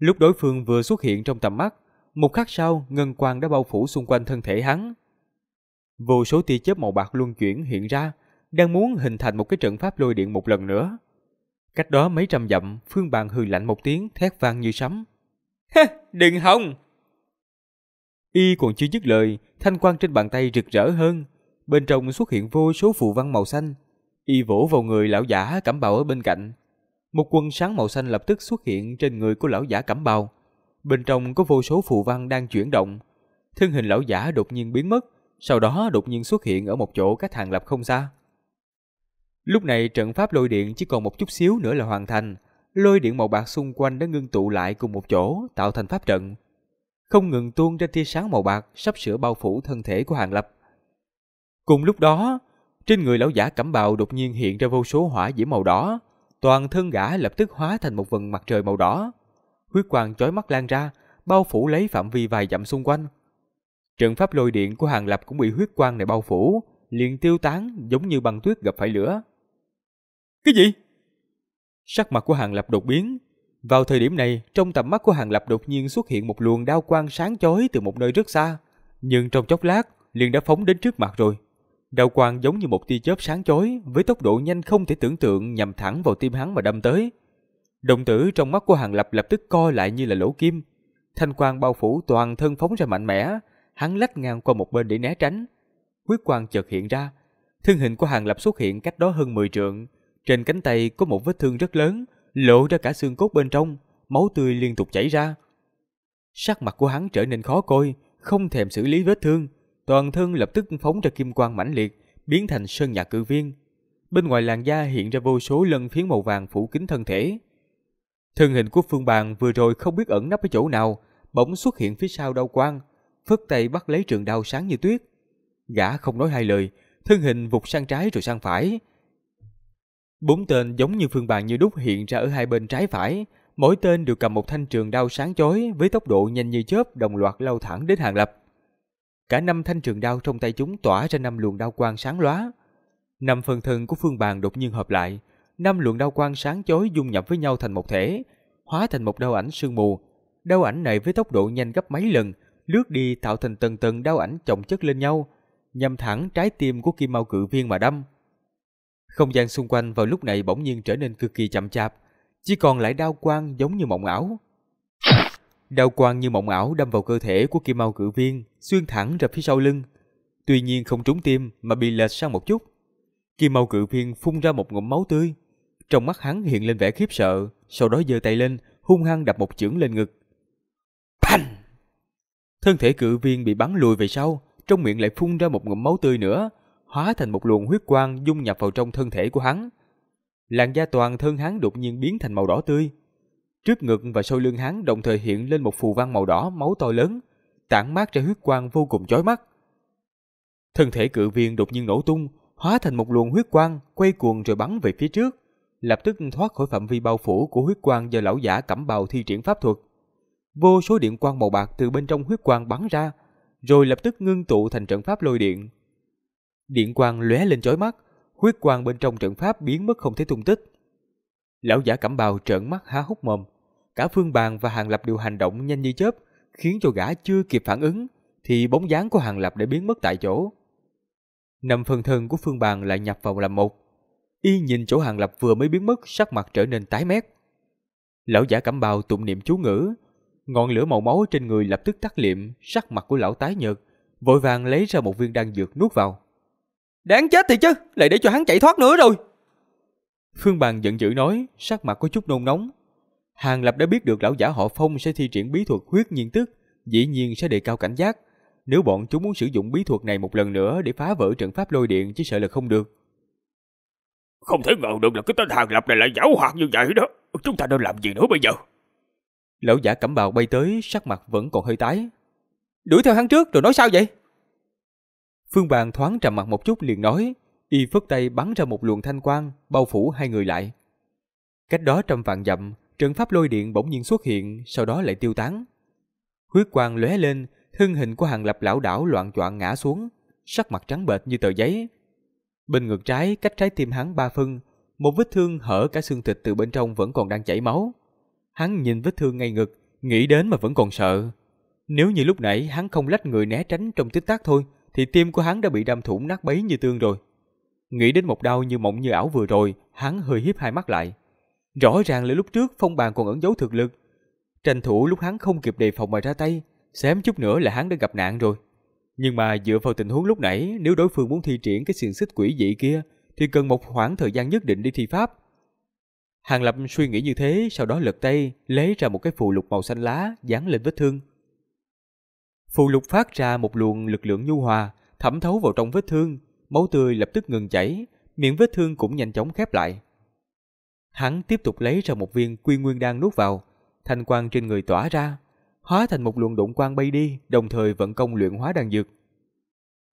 Lúc đối phương vừa xuất hiện trong tầm mắt, một khắc sau ngân quang đã bao phủ xung quanh thân thể hắn. Vô số tia chớp màu bạc luân chuyển hiện ra, đang muốn hình thành một cái trận pháp lôi điện một lần nữa. Cách đó mấy trăm dặm, Phương Bàn hừ lạnh một tiếng thét vang như sấm. Ha, đừng hòng! Y còn chưa dứt lời, thanh quang trên bàn tay rực rỡ hơn. Bên trong xuất hiện vô số phù văn màu xanh. Y vỗ vào người lão giả cảm bào ở bên cạnh, một quần sáng màu xanh lập tức xuất hiện trên người của lão giả cẩm bào. Bên trong có vô số phù văn đang chuyển động. Thân hình lão giả đột nhiên biến mất, sau đó đột nhiên xuất hiện ở một chỗ cách hàng lập không xa. Lúc này trận pháp lôi điện chỉ còn một chút xíu nữa là hoàn thành, lôi điện màu bạc xung quanh đã ngưng tụ lại cùng một chỗ, tạo thành pháp trận. Không ngừng tuôn ra tia sáng màu bạc sắp sửa bao phủ thân thể của Hàng Lập. Cùng lúc đó, trên người lão giả cẩm bào đột nhiên hiện ra vô số hỏa diễm màu đỏ, Toàn thân gã lập tức hóa thành một vầng mặt trời màu đỏ. Huyết quang chói mắt lan ra, bao phủ lấy phạm vi vài dặm xung quanh. Trận pháp lôi điện của Hàng Lập cũng bị huyết quang này bao phủ, liền tiêu tán giống như băng tuyết gặp phải lửa. Cái gì? Sắc mặt của Hàng Lập đột biến. Vào thời điểm này, trong tầm mắt của Hàng Lập đột nhiên xuất hiện một luồng đao quang sáng chói từ một nơi rất xa. Nhưng trong chốc lát, liền đã phóng đến trước mặt rồi. Đào quang giống như một tia chớp sáng chói, với tốc độ nhanh không thể tưởng tượng nhằm thẳng vào tim hắn mà đâm tới. Đồng tử trong mắt của Hàng Lập lập tức co lại như là lỗ kim. Thanh quang bao phủ toàn thân phóng ra mạnh mẽ, hắn lách ngang qua một bên để né tránh. Huyết quang chợt hiện ra, thân hình của Hàng Lập xuất hiện cách đó hơn 10 trượng. Trên cánh tay có một vết thương rất lớn, lộ ra cả xương cốt bên trong, máu tươi liên tục chảy ra. Sắc mặt của hắn trở nên khó coi, không thèm xử lý vết thương, Toàn thân lập tức phóng ra kim quang mãnh liệt, biến thành sơn nhạc cự viên. Bên ngoài làn da hiện ra vô số lân phiến màu vàng phủ kín thân thể. Thân hình của Phương Bàn vừa rồi không biết ẩn nấp ở chỗ nào, bỗng xuất hiện phía sau đau quang, phất tay bắt lấy trường đao sáng như tuyết. Gã không nói hai lời, thân hình vụt sang trái rồi sang phải. Bốn tên giống như Phương Bàn như đúc hiện ra ở hai bên trái phải, mỗi tên đều cầm một thanh trường đao sáng chói với tốc độ nhanh như chớp đồng loạt lao thẳng đến Hàng Lập. Cả năm thanh trường đao trong tay chúng tỏa ra năm luồng đao quang sáng lóa. Năm phần thân của phương bàn đột nhiên hợp lại, năm luồng đao quang sáng chói dung nhập với nhau thành một thể, hóa thành một đao ảnh sương mù. Đao ảnh này với tốc độ nhanh gấp mấy lần, lướt đi tạo thành từng tầng đao ảnh chồng chất lên nhau, nhằm thẳng trái tim của Kim Mao cự viên mà đâm. Không gian xung quanh vào lúc này bỗng nhiên trở nên cực kỳ chậm chạp, chỉ còn lại đao quang giống như mộng ảo. Đao quang như mộng ảo đâm vào cơ thể của kim mau cự viên, xuyên thẳng ra phía sau lưng. Tuy nhiên không trúng tim mà bị lệch sang một chút. Kim mau cự viên phun ra một ngụm máu tươi. Trong mắt hắn hiện lên vẻ khiếp sợ, sau đó giơ tay lên, hung hăng đập một chưởng lên ngực. Phanh! Thân thể cự viên bị bắn lùi về sau, trong miệng lại phun ra một ngụm máu tươi nữa, hóa thành một luồng huyết quang dung nhập vào trong thân thể của hắn. Làn da toàn thân hắn đột nhiên biến thành màu đỏ tươi, Trước ngực và sau lưng hắn đồng thời hiện lên một phù văn màu đỏ máu to lớn, tản mát ra huyết quang vô cùng chói mắt. Thân thể cự viên đột nhiên nổ tung, hóa thành một luồng huyết quang quay cuồng rồi bắn về phía trước, lập tức thoát khỏi phạm vi bao phủ của huyết quang do lão giả cẩm bào thi triển pháp thuật. Vô số điện quang màu bạc từ bên trong huyết quang bắn ra, rồi lập tức ngưng tụ thành trận pháp lôi điện. Điện quang lóe lên chói mắt, huyết quang bên trong trận pháp biến mất không thấy tung tích. Lão giả cẩm bào trợn mắt há hốc mồm. Cả Phương Bàn và Hàng Lập đều hành động nhanh như chớp, khiến cho gã chưa kịp phản ứng, thì bóng dáng của Hàng Lập đã biến mất tại chỗ. Năm phần thân của Phương Bàn lại nhập vào làm một. Y nhìn chỗ Hàng Lập vừa mới biến mất, sắc mặt trở nên tái mét. Lão giả cẩm bào tụng niệm chú ngữ, ngọn lửa màu máu trên người lập tức tắt liệm, sắc mặt của lão tái nhợt, vội vàng lấy ra một viên đan dược nuốt vào. Đáng chết thì chứ, lại để cho hắn chạy thoát nữa rồi. Phương Bàn giận dữ nói, sắc mặt có chút nôn nóng. Hàng Lập đã biết được lão giả họ Phong sẽ thi triển bí thuật huyết nhiên tức, dĩ nhiên sẽ đề cao cảnh giác. Nếu bọn chúng muốn sử dụng bí thuật này một lần nữa để phá vỡ trận pháp lôi điện chỉ sợ là không được. Không thể ngờ được là cái tên Hàng Lập này lại giảo hoạt như vậy đó. Chúng ta nên làm gì nữa bây giờ? Lão giả cẩm bào bay tới, sắc mặt vẫn còn hơi tái. Đuổi theo hắn trước rồi nói sao vậy? Phương Bàng thoáng trầm mặt một chút liền nói, y phất tay bắn ra một luồng thanh quang, bao phủ hai người lại. Cách đó trăm vạn dặm, trận pháp lôi điện bỗng nhiên xuất hiện, sau đó lại tiêu tán. Huyết quang lóe lên, thân hình của hàng lập lão đảo loạn choạng ngã xuống, sắc mặt trắng bệch như tờ giấy. Bên ngực trái, cách trái tim hắn ba phân, một vết thương hở cả xương thịt từ bên trong vẫn còn đang chảy máu. Hắn nhìn vết thương ngay ngực, nghĩ đến mà vẫn còn sợ. Nếu như lúc nãy hắn không lách người né tránh trong tích tắc thôi, thì tim của hắn đã bị đâm thủng nát bấy như tương rồi. Nghĩ đến một đau như mộng như ảo vừa rồi, hắn hơi hiếp hai mắt lại. Rõ ràng là lúc trước phong bàn còn ẩn giấu thực lực. Tranh thủ lúc hắn không kịp đề phòng mà ra tay, xém chút nữa là hắn đã gặp nạn rồi. Nhưng mà dựa vào tình huống lúc nãy, nếu đối phương muốn thi triển cái xiềng xích quỷ dị kia, thì cần một khoảng thời gian nhất định đi thi pháp. Hàng Lập suy nghĩ như thế, sau đó lật tay, lấy ra một cái phù lục màu xanh lá, dán lên vết thương. Phù lục phát ra một luồng lực lượng nhu hòa, thẩm thấu vào trong vết thương, máu tươi lập tức ngừng chảy, miệng vết thương cũng nhanh chóng khép lại. Hắn tiếp tục lấy ra một viên quy nguyên đan nuốt vào, thanh quang trên người tỏa ra, hóa thành một luồng đụng quang bay đi, đồng thời vận công luyện hóa đan dược.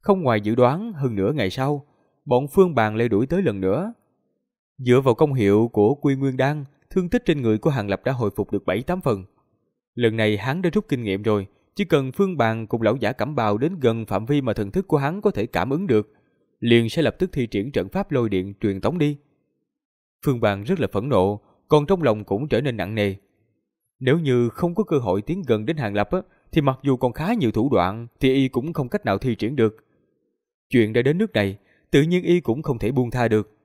Không ngoài dự đoán, hơn nửa ngày sau, bọn Phương Bàn lại đuổi tới lần nữa. Dựa vào công hiệu của quy nguyên đan, thương tích trên người của Hàng Lập đã hồi phục được 7-8 phần. Lần này hắn đã rút kinh nghiệm rồi, chỉ cần Phương Bàn cùng lão giả cẩm bào đến gần phạm vi mà thần thức của hắn có thể cảm ứng được, liền sẽ lập tức thi triển trận pháp lôi điện truyền tống đi. Phương Bàn rất là phẫn nộ, còn trong lòng cũng trở nên nặng nề. Nếu như không có cơ hội tiến gần đến Hàng Lập á, thì mặc dù còn khá nhiều thủ đoạn thì y cũng không cách nào thi triển được. Chuyện đã đến nước này, tự nhiên y cũng không thể buông tha được.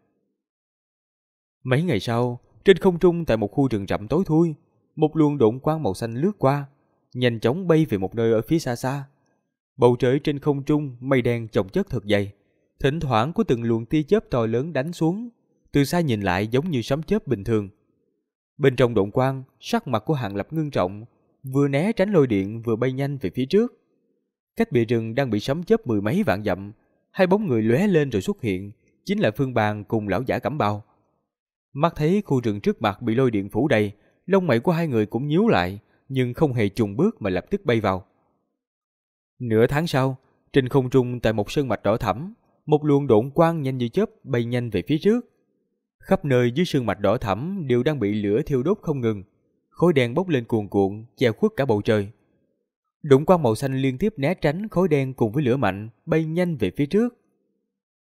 Mấy ngày sau, trên không trung tại một khu rừng rậm tối thui, một luồng độn quang màu xanh lướt qua, nhanh chóng bay về một nơi ở phía xa xa. Bầu trời trên không trung mây đen chồng chất thật dày. Thỉnh thoảng có từng luồng tia chớp to lớn đánh xuống, từ xa nhìn lại giống như sấm chớp bình thường. Bên trong động quang, sắc mặt của Hàng Lập ngưng trọng, vừa né tránh lôi điện vừa bay nhanh về phía trước. Cách bìa rừng đang bị sấm chớp mười mấy vạn dặm, hai bóng người lóe lên rồi xuất hiện, chính là Phương Bàn cùng lão giả cẩm bao. Mắt thấy khu rừng trước mặt bị lôi điện phủ đầy, lông mày của hai người cũng nhíu lại, nhưng không hề trùng bước mà lập tức bay vào. Nửa tháng sau, trên không trung tại một sơn mạch đỏ thẫm, một luồng độn quang nhanh như chớp bay nhanh về phía trước. Khắp nơi dưới sương mạch đỏ thẫm đều đang bị lửa thiêu đốt không ngừng. Khối đen bốc lên cuồn cuộn, che khuất cả bầu trời. Đụng quang màu xanh liên tiếp né tránh khối đen cùng với lửa mạnh, bay nhanh về phía trước.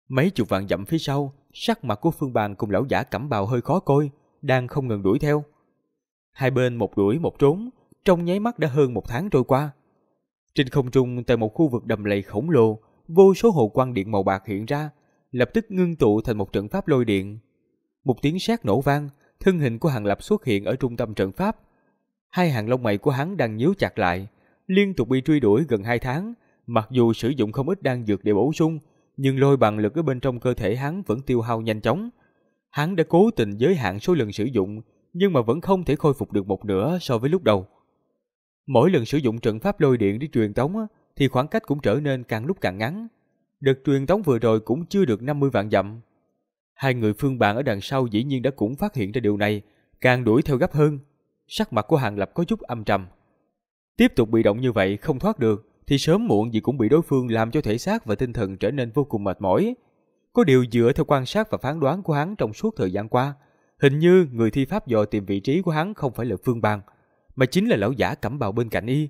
Mấy chục vạn dặm phía sau, sắc mặt của Phương Bàn cùng lão giả cẩm bào hơi khó coi, đang không ngừng đuổi theo. Hai bên một đuổi một trốn, trong nháy mắt đã hơn một tháng trôi qua. Trên không trung tại một khu vực đầm lầy khổng lồ, vô số hồ quang điện màu bạc hiện ra, lập tức ngưng tụ thành một trận pháp lôi điện. Một tiếng sét nổ vang, thân hình của Hàng Lập xuất hiện ở trung tâm trận pháp. Hai hàng lông mày của hắn đang nhíu chặt lại, liên tục bị truy đuổi gần hai tháng, mặc dù sử dụng không ít đan dược để bổ sung, nhưng lôi bằng lực ở bên trong cơ thể hắn vẫn tiêu hao nhanh chóng. Hắn đã cố tình giới hạn số lần sử dụng, nhưng mà vẫn không thể khôi phục được một nửa so với lúc đầu. Mỗi lần sử dụng trận pháp lôi điện để truyền tống thì khoảng cách cũng trở nên càng lúc càng ngắn. Đợt truyền tống vừa rồi cũng chưa được 50 vạn dặm. Hai người phương bạn ở đằng sau dĩ nhiên đã cũng phát hiện ra điều này, càng đuổi theo gấp hơn. Sắc mặt của Hàng Lập có chút âm trầm. Tiếp tục bị động như vậy không thoát được, thì sớm muộn gì cũng bị đối phương làm cho thể xác và tinh thần trở nên vô cùng mệt mỏi. Có điều dựa theo quan sát và phán đoán của hắn trong suốt thời gian qua, hình như người thi pháp dò tìm vị trí của hắn không phải là Phương Bang, mà chính là lão giả cẩm bào bên cạnh y.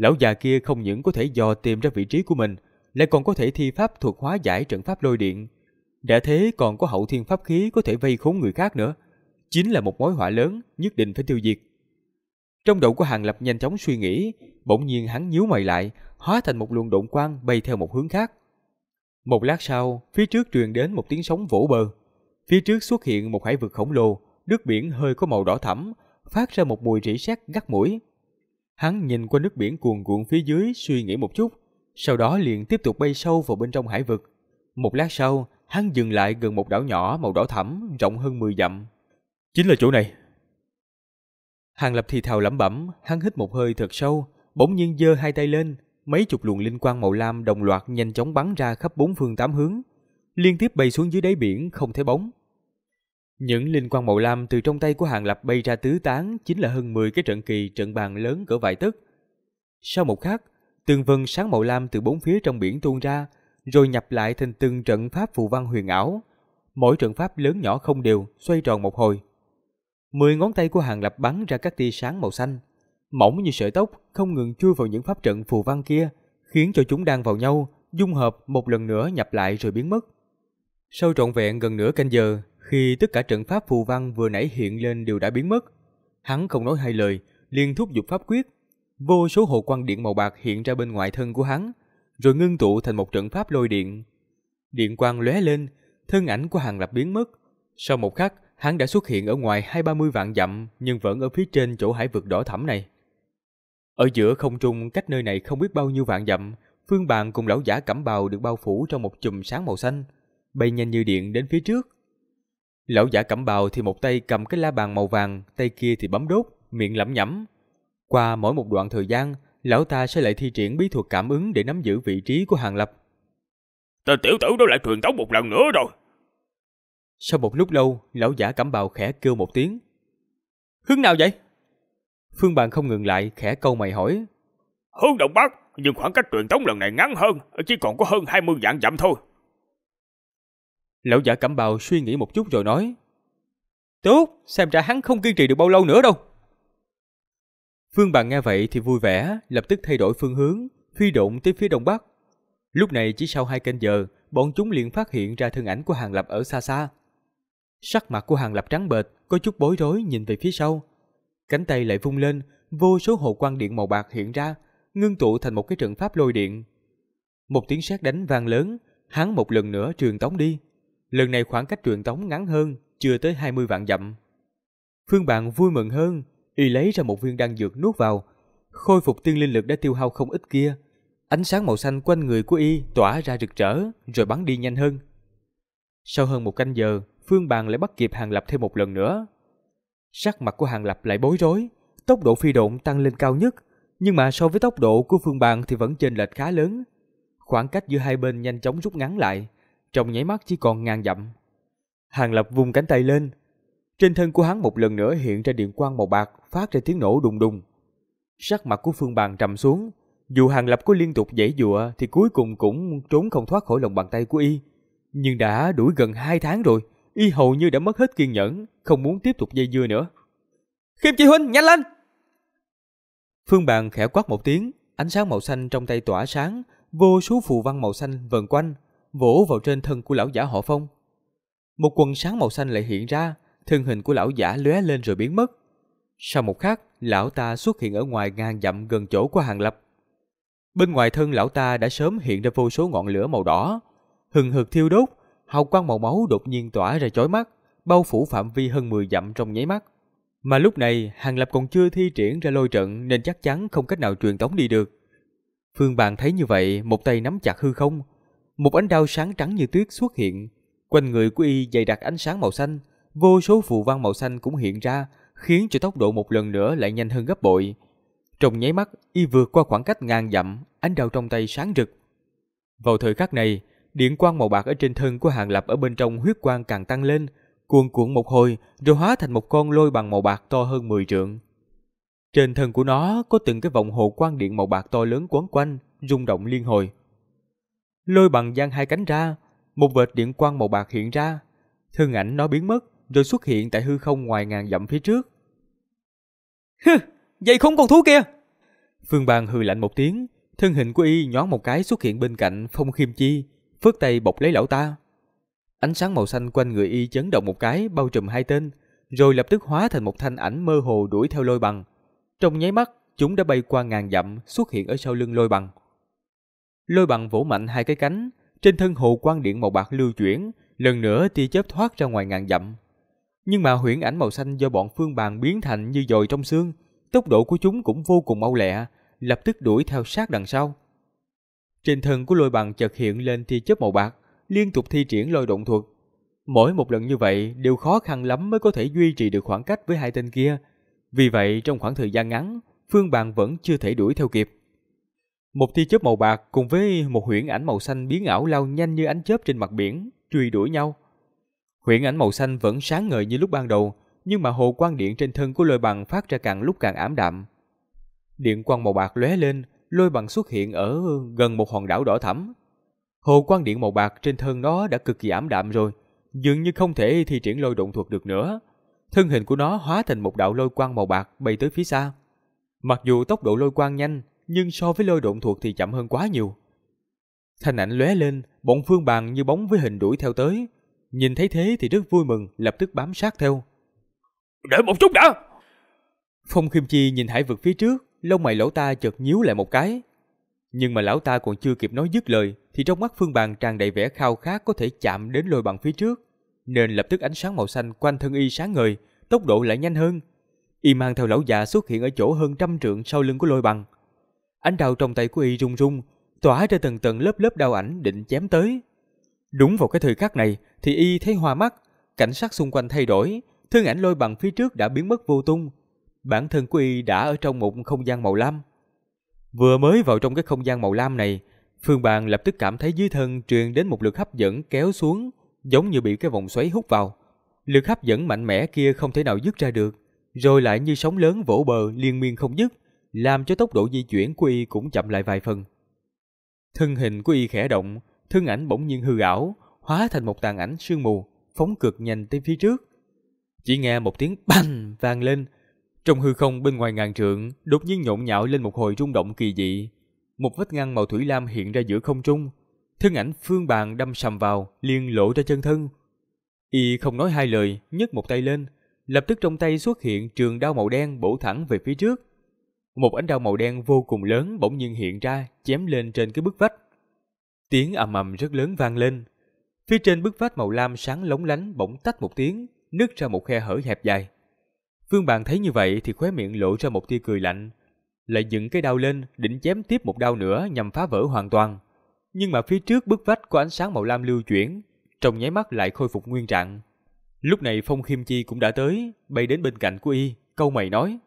Lão già kia không những có thể dò tìm ra vị trí của mình, lại còn có thể thi pháp thuật hóa giải trận pháp lôi điện. Đã thế còn có hậu thiên pháp khí có thể vây khốn người khác nữa. Chính là một mối họa lớn, nhất định phải tiêu diệt. Trong đầu của Hàng Lập nhanh chóng suy nghĩ, bỗng nhiên hắn nhíu mày lại, hóa thành một luồng độn quang bay theo một hướng khác. Một lát sau, phía trước truyền đến một tiếng sóng vỗ bờ. Phía trước xuất hiện một hải vực khổng lồ, nước biển hơi có màu đỏ thẫm, phát ra một mùi rỉ sét gắt mũi. Hắn nhìn qua nước biển cuồn cuộn phía dưới suy nghĩ một chút, sau đó liền tiếp tục bay sâu vào bên trong hải vực. Một lát sau, hắn dừng lại gần một đảo nhỏ màu đỏ thẫm rộng hơn 10 dặm. Chính là chỗ này. Hàng lập thì thào lẩm bẩm, hắn hít một hơi thật sâu, bỗng nhiên giơ hai tay lên, mấy chục luồng linh quang màu lam đồng loạt nhanh chóng bắn ra khắp bốn phương tám hướng, liên tiếp bay xuống dưới đáy biển không thấy bóng. Những linh quang màu lam từ trong tay của Hàng Lập bay ra tứ tán chính là hơn 10 cái trận kỳ trận bàn lớn cỡ vài tấc. Sau một khắc, từng vân sáng màu lam từ bốn phía trong biển tuôn ra, rồi nhập lại thành từng trận pháp phù văn huyền ảo. Mỗi trận pháp lớn nhỏ không đều, xoay tròn một hồi. Mười ngón tay của Hàng Lập bắn ra các tia sáng màu xanh, mỏng như sợi tóc, không ngừng chui vào những pháp trận phù văn kia, khiến cho chúng đang vào nhau, dung hợp một lần nữa nhập lại rồi biến mất. Sau trọn vẹn gần nửa canh giờ, khi tất cả trận pháp phù văn vừa nãy hiện lên đều đã biến mất, hắn không nói hai lời, liền thúc giục pháp quyết. Vô số hộ quan điện màu bạc hiện ra bên ngoài thân của hắn, rồi ngưng tụ thành một trận pháp lôi điện. Điện quang lóe lên, thân ảnh của Hàng Lập biến mất. Sau một khắc, hắn đã xuất hiện ở ngoài hai ba mươi vạn dặm nhưng vẫn ở phía trên chỗ hải vực đỏ thẫm này. Ở giữa không trung cách nơi này không biết bao nhiêu vạn dặm, phương bàn cùng lão giả cẩm bào được bao phủ trong một chùm sáng màu xanh, bay nhanh như điện đến phía trước. Lão giả cẩm bào thì một tay cầm cái la bàn màu vàng, tay kia thì bấm đốt, miệng lẩm nhẩm. Qua mỗi một đoạn thời gian, lão ta sẽ lại thi triển bí thuật cảm ứng để nắm giữ vị trí của Hàng Lập. Tên tiểu tử đó lại truyền tống một lần nữa rồi. Sau một lúc lâu, lão giả cẩm bào khẽ kêu một tiếng. Hướng nào vậy? Phương Bàn không ngừng lại, khẽ câu mày hỏi. Hướng Đông Bắc, nhưng khoảng cách truyền tống lần này ngắn hơn, chỉ còn có hơn 20 vạn dặm thôi. Lão giả cẩm bào suy nghĩ một chút rồi nói. Tốt, xem ra hắn không kiên trì được bao lâu nữa đâu. Phương Bằng nghe vậy thì vui vẻ, lập tức thay đổi phương hướng, phi độn tới phía đông bắc. Lúc này chỉ sau hai canh giờ, bọn chúng liền phát hiện ra thân ảnh của Hàng Lập ở xa xa. Sắc mặt của Hàng Lập trắng bệch, có chút bối rối nhìn về phía sau. Cánh tay lại vung lên, vô số hồ quang điện màu bạc hiện ra, ngưng tụ thành một cái trận pháp lôi điện. Một tiếng sét đánh vang lớn, hắn một lần nữa trường tống đi. Lần này khoảng cách truyền tống ngắn hơn, chưa tới 20 vạn dặm. Phương bạn vui mừng hơn, y lấy ra một viên đan dược nuốt vào, khôi phục tiên linh lực đã tiêu hao không ít kia. Ánh sáng màu xanh quanh người của y tỏa ra rực rỡ, rồi bắn đi nhanh hơn. Sau hơn một canh giờ, Phương bạn lại bắt kịp Hàng Lập thêm một lần nữa. Sắc mặt của Hàng Lập lại bối rối, tốc độ phi độn tăng lên cao nhất, nhưng mà so với tốc độ của Phương bạn thì vẫn chênh lệch khá lớn. Khoảng cách giữa hai bên nhanh chóng rút ngắn lại, trong nháy mắt chỉ còn ngàn dặm. Hàng Lập vung cánh tay lên, trên thân của hắn một lần nữa hiện ra điện quang màu bạc phát ra tiếng nổ đùng đùng. Sắc mặt của Phương Bàn trầm xuống, dù Hàng Lập có liên tục dãy dụa thì cuối cùng cũng trốn không thoát khỏi lòng bàn tay của y. Nhưng đã đuổi gần 2 tháng rồi, y hầu như đã mất hết kiên nhẫn, không muốn tiếp tục dây dưa nữa. Khiêm Chi Huynh, nhanh lên! Phương Bàn khẽ quát một tiếng, ánh sáng màu xanh trong tay tỏa sáng, vô số phù văn màu xanh vần quanh, vỗ vào trên thân của lão giả họ phong. Một quần sáng màu xanh lại hiện ra, thân hình của lão giả lóe lên rồi biến mất. Sau một khắc, lão ta xuất hiện ở ngoài ngàn dặm gần chỗ của hàng lập. Bên ngoài thân lão ta đã sớm hiện ra vô số ngọn lửa màu đỏ, hừng hực thiêu đốt, hào quang màu máu đột nhiên tỏa ra chói mắt, bao phủ phạm vi hơn 10 dặm trong nháy mắt. Mà lúc này, Hàng Lập còn chưa thi triển ra lôi trận nên chắc chắn không cách nào truyền tống đi được. Phương Bàn thấy như vậy, một tay nắm chặt hư không, một ánh đao sáng trắng như tuyết xuất hiện. Quanh người của y dày đặc ánh sáng màu xanh, vô số phù văn màu xanh cũng hiện ra, khiến cho tốc độ một lần nữa lại nhanh hơn gấp bội. Trong nháy mắt, y vượt qua khoảng cách ngàn dặm, ánh đao trong tay sáng rực. Vào thời khắc này, điện quang màu bạc ở trên thân của Hàng Lập ở bên trong huyết quang càng tăng lên, cuồn cuộn một hồi rồi hóa thành một con lôi bằng màu bạc to hơn 10 trượng. Trên thân của nó có từng cái vòng hồ quang điện màu bạc to lớn quấn quanh, rung động liên hồi lôi bằng giang hai cánh ra, một vệt điện quang màu bạc hiện ra. thân ảnh nó biến mất, rồi xuất hiện tại hư không ngoài ngàn dặm phía trước. Hừ, vậy không còn thú kia. Phương Bàn hừ lạnh một tiếng, thân hình của y nhón một cái xuất hiện bên cạnh Phong Khiêm Chi, phất tay bọc lấy lão ta. Ánh sáng màu xanh quanh người y chấn động một cái bao trùm hai tên, rồi lập tức hóa thành một thanh ảnh mơ hồ đuổi theo lôi bằng. Trong nháy mắt, chúng đã bay qua ngàn dặm xuất hiện ở sau lưng lôi bằng lôi bằng vũ mạnh hai cái cánh, trên thân hồ quang điện màu bạc lưu chuyển, lần nữa tia chớp thoát ra ngoài ngàn dặm. Nhưng mà huyễn ảnh màu xanh do bọn phương bàn biến thành như dồi trong xương, tốc độ của chúng cũng vô cùng mau lẹ, lập tức đuổi theo sát đằng sau. Trên thân của lôi bằng chợt hiện lên tia chớp màu bạc, liên tục thi triển lôi động thuật. Mỗi một lần như vậy đều khó khăn lắm mới có thể duy trì được khoảng cách với hai tên kia. Vì vậy trong khoảng thời gian ngắn, Phương Bàn vẫn chưa thể đuổi theo kịp. Một tia chớp màu bạc cùng với một huyễn ảnh màu xanh biến ảo lao nhanh như ánh chớp trên mặt biển, truy đuổi nhau. Huyễn ảnh màu xanh vẫn sáng ngời như lúc ban đầu, nhưng mà hồ quang điện trên thân của lôi bằng phát ra càng lúc càng ảm đạm. Điện quang màu bạc lóe lên, lôi bằng xuất hiện ở gần một hòn đảo đỏ thẫm. Hồ quang điện màu bạc trên thân nó đã cực kỳ ảm đạm rồi, dường như không thể thi triển lôi động thuật được nữa. Thân hình của nó hóa thành một đạo lôi quang màu bạc bay tới phía xa. Mặc dù tốc độ lôi quang nhanh, nhưng so với lôi độn thuộc thì chậm hơn quá nhiều. Thanh ảnh lóe lên, bọn Phương Bàn như bóng với hình đuổi theo tới. Nhìn thấy thế thì rất vui mừng, lập tức bám sát theo. Để một chút đã! Phong Khiêm Chi nhìn hải vực phía trước, lông mày lão ta chợt nhíu lại một cái. Nhưng mà lão ta còn chưa kịp nói dứt lời, thì trong mắt Phương Bàn tràn đầy vẻ khao khát có thể chạm đến lôi bằng phía trước. Nên lập tức ánh sáng màu xanh quanh thân y sáng ngời, tốc độ lại nhanh hơn. Y mang theo lão già xuất hiện ở chỗ hơn trăm trượng sau lưng của lôi bằng. Ánh đào trong tay của y rung rung, tỏa ra từng tầng lớp lớp đau ảnh định chém tới. Đúng vào cái thời khắc này thì y thấy hoa mắt, cảnh sát xung quanh thay đổi, thương ảnh lôi bằng phía trước đã biến mất vô tung. Bản thân của y đã ở trong một không gian màu lam. Vừa mới vào trong cái không gian màu lam này, Phương Bàn lập tức cảm thấy dưới thân truyền đến một lực hấp dẫn kéo xuống, giống như bị cái vòng xoáy hút vào. Lực hấp dẫn mạnh mẽ kia không thể nào dứt ra được, rồi lại như sóng lớn vỗ bờ liên miên không dứt, làm cho tốc độ di chuyển của y cũng chậm lại vài phần. Thân hình của y khẽ động, thân ảnh bỗng nhiên hư ảo, hóa thành một tàn ảnh sương mù, phóng cực nhanh tới phía trước. Chỉ nghe một tiếng banh vang lên, trong hư không bên ngoài ngàn trượng, đột nhiên nhộn nhạo lên một hồi rung động kỳ dị. Một vết ngăn màu thủy lam hiện ra giữa không trung, thân ảnh phương bàn đâm sầm vào, liền lộ ra chân thân. Y không nói hai lời, nhấc một tay lên, lập tức trong tay xuất hiện trường đao màu đen bổ thẳng về phía trước một ánh đao màu đen vô cùng lớn bỗng nhiên hiện ra, chém lên trên cái bức vách. Tiếng ầm ầm rất lớn vang lên. Phía trên bức vách màu lam sáng lóng lánh bỗng tách một tiếng, nứt ra một khe hở hẹp dài. Phương Bàn thấy như vậy thì khóe miệng lộ ra một tia cười lạnh, lại dựng cái đao lên, định chém tiếp một đao nữa nhằm phá vỡ hoàn toàn. Nhưng mà phía trước bức vách có ánh sáng màu lam lưu chuyển, trong nháy mắt lại khôi phục nguyên trạng. Lúc này Phong Khiêm Chi cũng đã tới, bay đến bên cạnh của y, câu mày nói: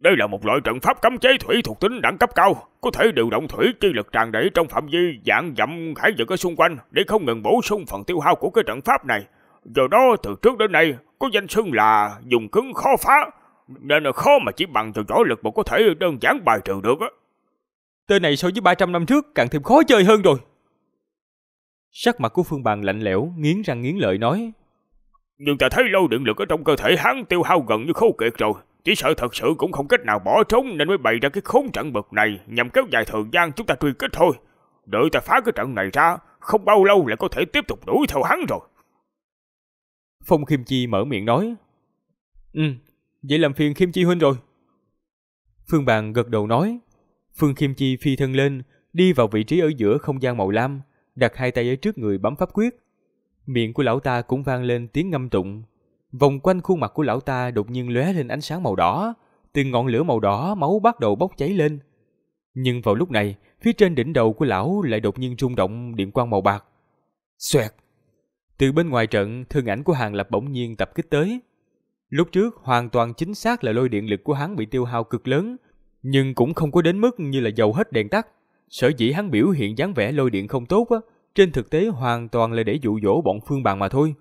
đây là một loại trận pháp cấm chế thủy thuộc tính đẳng cấp cao, có thể điều động thủy chi lực tràn đầy trong phạm vi dạng dặm hải vực ở xung quanh để không ngừng bổ sung phần tiêu hao của cái trận pháp này. Do đó, từ trước đến nay, có danh xưng là dùng cứng khó phá, nên là khó mà chỉ bằng từ võ lực mà có thể đơn giản bài trừ được á. Tên này so với 300 năm trước càng thêm khó chơi hơn rồi. Sắc mặt của Phương Bàn lạnh lẽo, nghiến răng nghiến lợi nói. Nhưng ta thấy lâu điện lực ở trong cơ thể hắn tiêu hao gần như khô kiệt rồi. Chỉ sợ thật sự cũng không cách nào bỏ trốn nên mới bày ra cái khốn trận bực này nhằm kéo dài thời gian chúng ta truy kích thôi. Đợi ta phá cái trận này ra, không bao lâu lại có thể tiếp tục đuổi theo hắn rồi. Phong Khiêm Chi mở miệng nói. Ừ, vậy làm phiền Khiêm Chi huynh rồi. Phương Bàn gật đầu nói. Phương Khiêm Chi phi thân lên, đi vào vị trí ở giữa không gian màu lam, đặt hai tay ở trước người bấm pháp quyết. Miệng của lão ta cũng vang lên tiếng ngâm tụng, Vòng quanh khuôn mặt của lão ta đột nhiên lóe lên ánh sáng màu đỏ, từng ngọn lửa màu đỏ máu bắt đầu bốc cháy lên. Nhưng vào lúc này, phía trên đỉnh đầu của lão lại đột nhiên rung động điện quang màu bạc. Xoẹt! Từ bên ngoài trận, thân ảnh của Hàng Lập bỗng nhiên tập kích tới. Lúc trước, hoàn toàn chính xác là lôi điện lực của hắn bị tiêu hao cực lớn, nhưng cũng không có đến mức như là dầu hết đèn tắt. Sở dĩ hắn biểu hiện dáng vẻ lôi điện không tốt á, trên thực tế hoàn toàn là để dụ dỗ bọn phương bàn mà thôi.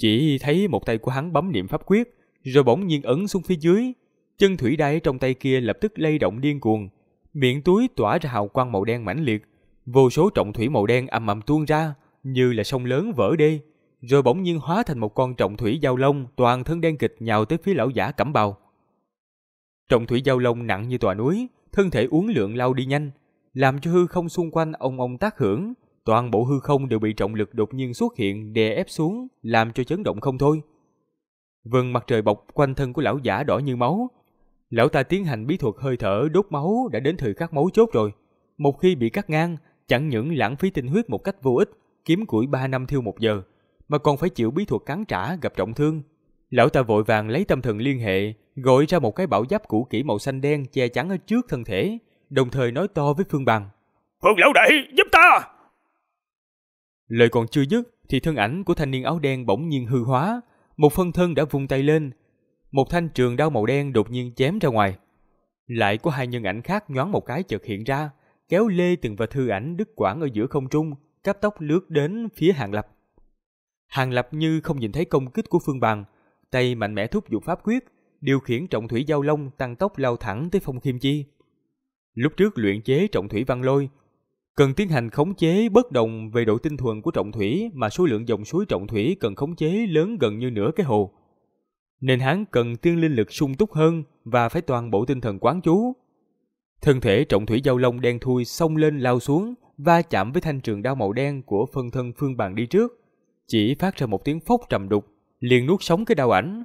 Chỉ thấy một tay của hắn bấm niệm pháp quyết, rồi bỗng nhiên ấn xuống phía dưới. Chân thủy đai trong tay kia lập tức lay động điên cuồng. Miệng túi tỏa ra hào quang màu đen mãnh liệt. Vô số trọng thủy màu đen ầm ầm tuôn ra, như là sông lớn vỡ đê. Rồi bỗng nhiên hóa thành một con trọng thủy giao long toàn thân đen kịch nhào tới phía lão giả cẩm bào. Trọng thủy giao long nặng như tòa núi, thân thể uốn lượn lao đi nhanh, làm cho hư không xung quanh ông ông tác hưởng, toàn bộ hư không đều bị trọng lực đột nhiên xuất hiện đè ép xuống, làm cho chấn động không thôi. Vầng mặt trời bọc quanh thân của lão giả đỏ như máu. Lão ta tiến hành bí thuật hơi thở đốt máu đã đến thời khắc máu chốt rồi. Một khi bị cắt ngang, chẳng những lãng phí tinh huyết một cách vô ích, kiếm củi 3 năm thiêu một giờ, mà còn phải chịu bí thuật cắn trả gặp trọng thương. Lão ta vội vàng lấy tâm thần liên hệ, gọi ra một cái bảo giáp cũ kỹ màu xanh đen che chắn ở trước thân thể, đồng thời nói to với Phương Bằng. Phương lão đại, giúp ta! Lời còn chưa dứt thì thân ảnh của thanh niên áo đen bỗng nhiên hư hóa, một phân thân đã vung tay lên. Một thanh trường đao màu đen đột nhiên chém ra ngoài. Lại có hai nhân ảnh khác nhoáng một cái chợt hiện ra, kéo lê từng và thư ảnh đứt quãng ở giữa không trung, cấp tốc lướt đến phía hàng lập. Hàng lập như không nhìn thấy công kích của phương bằng, tay mạnh mẽ thúc giục pháp quyết, điều khiển trọng thủy giao long tăng tốc lao thẳng tới phong khiêm chi. Lúc trước luyện chế trọng thủy văn lôi cần tiến hành khống chế bất đồng về độ tinh thuần của trọng thủy mà số lượng dòng suối trọng thủy cần khống chế lớn gần như nửa cái hồ. Nên hắn cần tiên linh lực sung túc hơn và phải toàn bộ tinh thần quán chú. Thân thể trọng thủy giao long đen thui xông lên lao xuống, và chạm với thanh trường đao màu đen của phân thân phương bàn đi trước. Chỉ phát ra một tiếng phốc trầm đục, liền nuốt sống cái đao ảnh.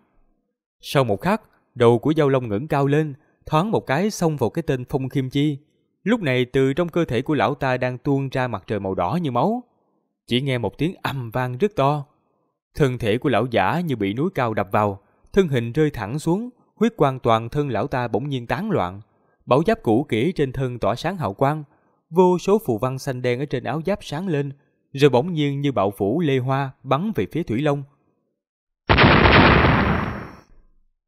Sau một khắc, đầu của giao long ngẩng cao lên, thoáng một cái xông vào cái tên Phong Khiêm Chi, Lúc này từ trong cơ thể của lão ta đang tuôn ra mặt trời màu đỏ như máu. Chỉ nghe một tiếng âm vang rất to. Thân thể của lão giả như bị núi cao đập vào, thân hình rơi thẳng xuống, huyết quang toàn thân lão ta bỗng nhiên tán loạn. Bảo giáp cũ kỹ trên thân tỏa sáng hào quang, vô số phù văn xanh đen ở trên áo giáp sáng lên, rồi bỗng nhiên như bạo phủ lê hoa bắn về phía Thủy Long.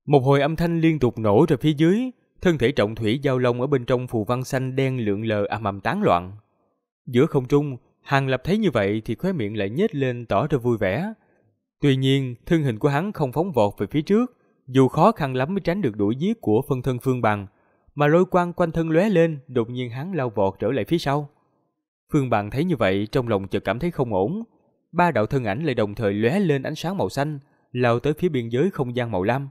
Một hồi âm thanh liên tục nổ ra phía dưới, thân thể trọng thủy giao long ở bên trong phù văn xanh đen lượn lờ ầm ầm tán loạn. Giữa không trung, Hàng Lập thấy như vậy thì khóe miệng lại nhếch lên tỏ ra vui vẻ. Tuy nhiên, thân hình của hắn không phóng vọt về phía trước, dù khó khăn lắm mới tránh được đuổi giết của phân thân Phương Bằng, mà lôi quang quanh thân lóe lên, đột nhiên hắn lao vọt trở lại phía sau. Phương Bằng thấy như vậy, trong lòng chợt cảm thấy không ổn. Ba đạo thân ảnh lại đồng thời lóe lên ánh sáng màu xanh, lao tới phía biên giới không gian màu lam.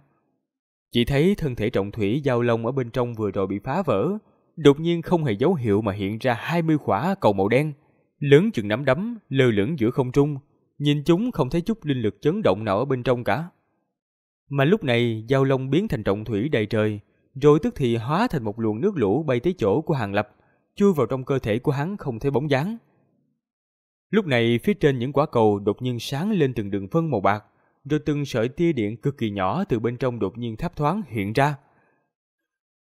Chỉ thấy thân thể trọng thủy giao long ở bên trong vừa rồi bị phá vỡ, đột nhiên không hề dấu hiệu mà hiện ra 20 khỏa cầu màu đen, lớn chừng nắm đấm, lơ lửng giữa không trung, nhìn chúng không thấy chút linh lực chấn động nào ở bên trong cả. Mà lúc này, giao long biến thành trọng thủy đầy trời, rồi tức thì hóa thành một luồng nước lũ bay tới chỗ của Hàng Lập, chui vào trong cơ thể của hắn không thấy bóng dáng. Lúc này, phía trên những quả cầu đột nhiên sáng lên từng đường phân màu bạc, rồi từng sợi tia điện cực kỳ nhỏ từ bên trong đột nhiên thấp thoáng hiện ra.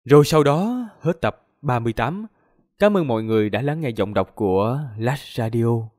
Rồi sau đó, hết tập 38. Cảm ơn mọi người đã lắng nghe giọng đọc của Lash Radio.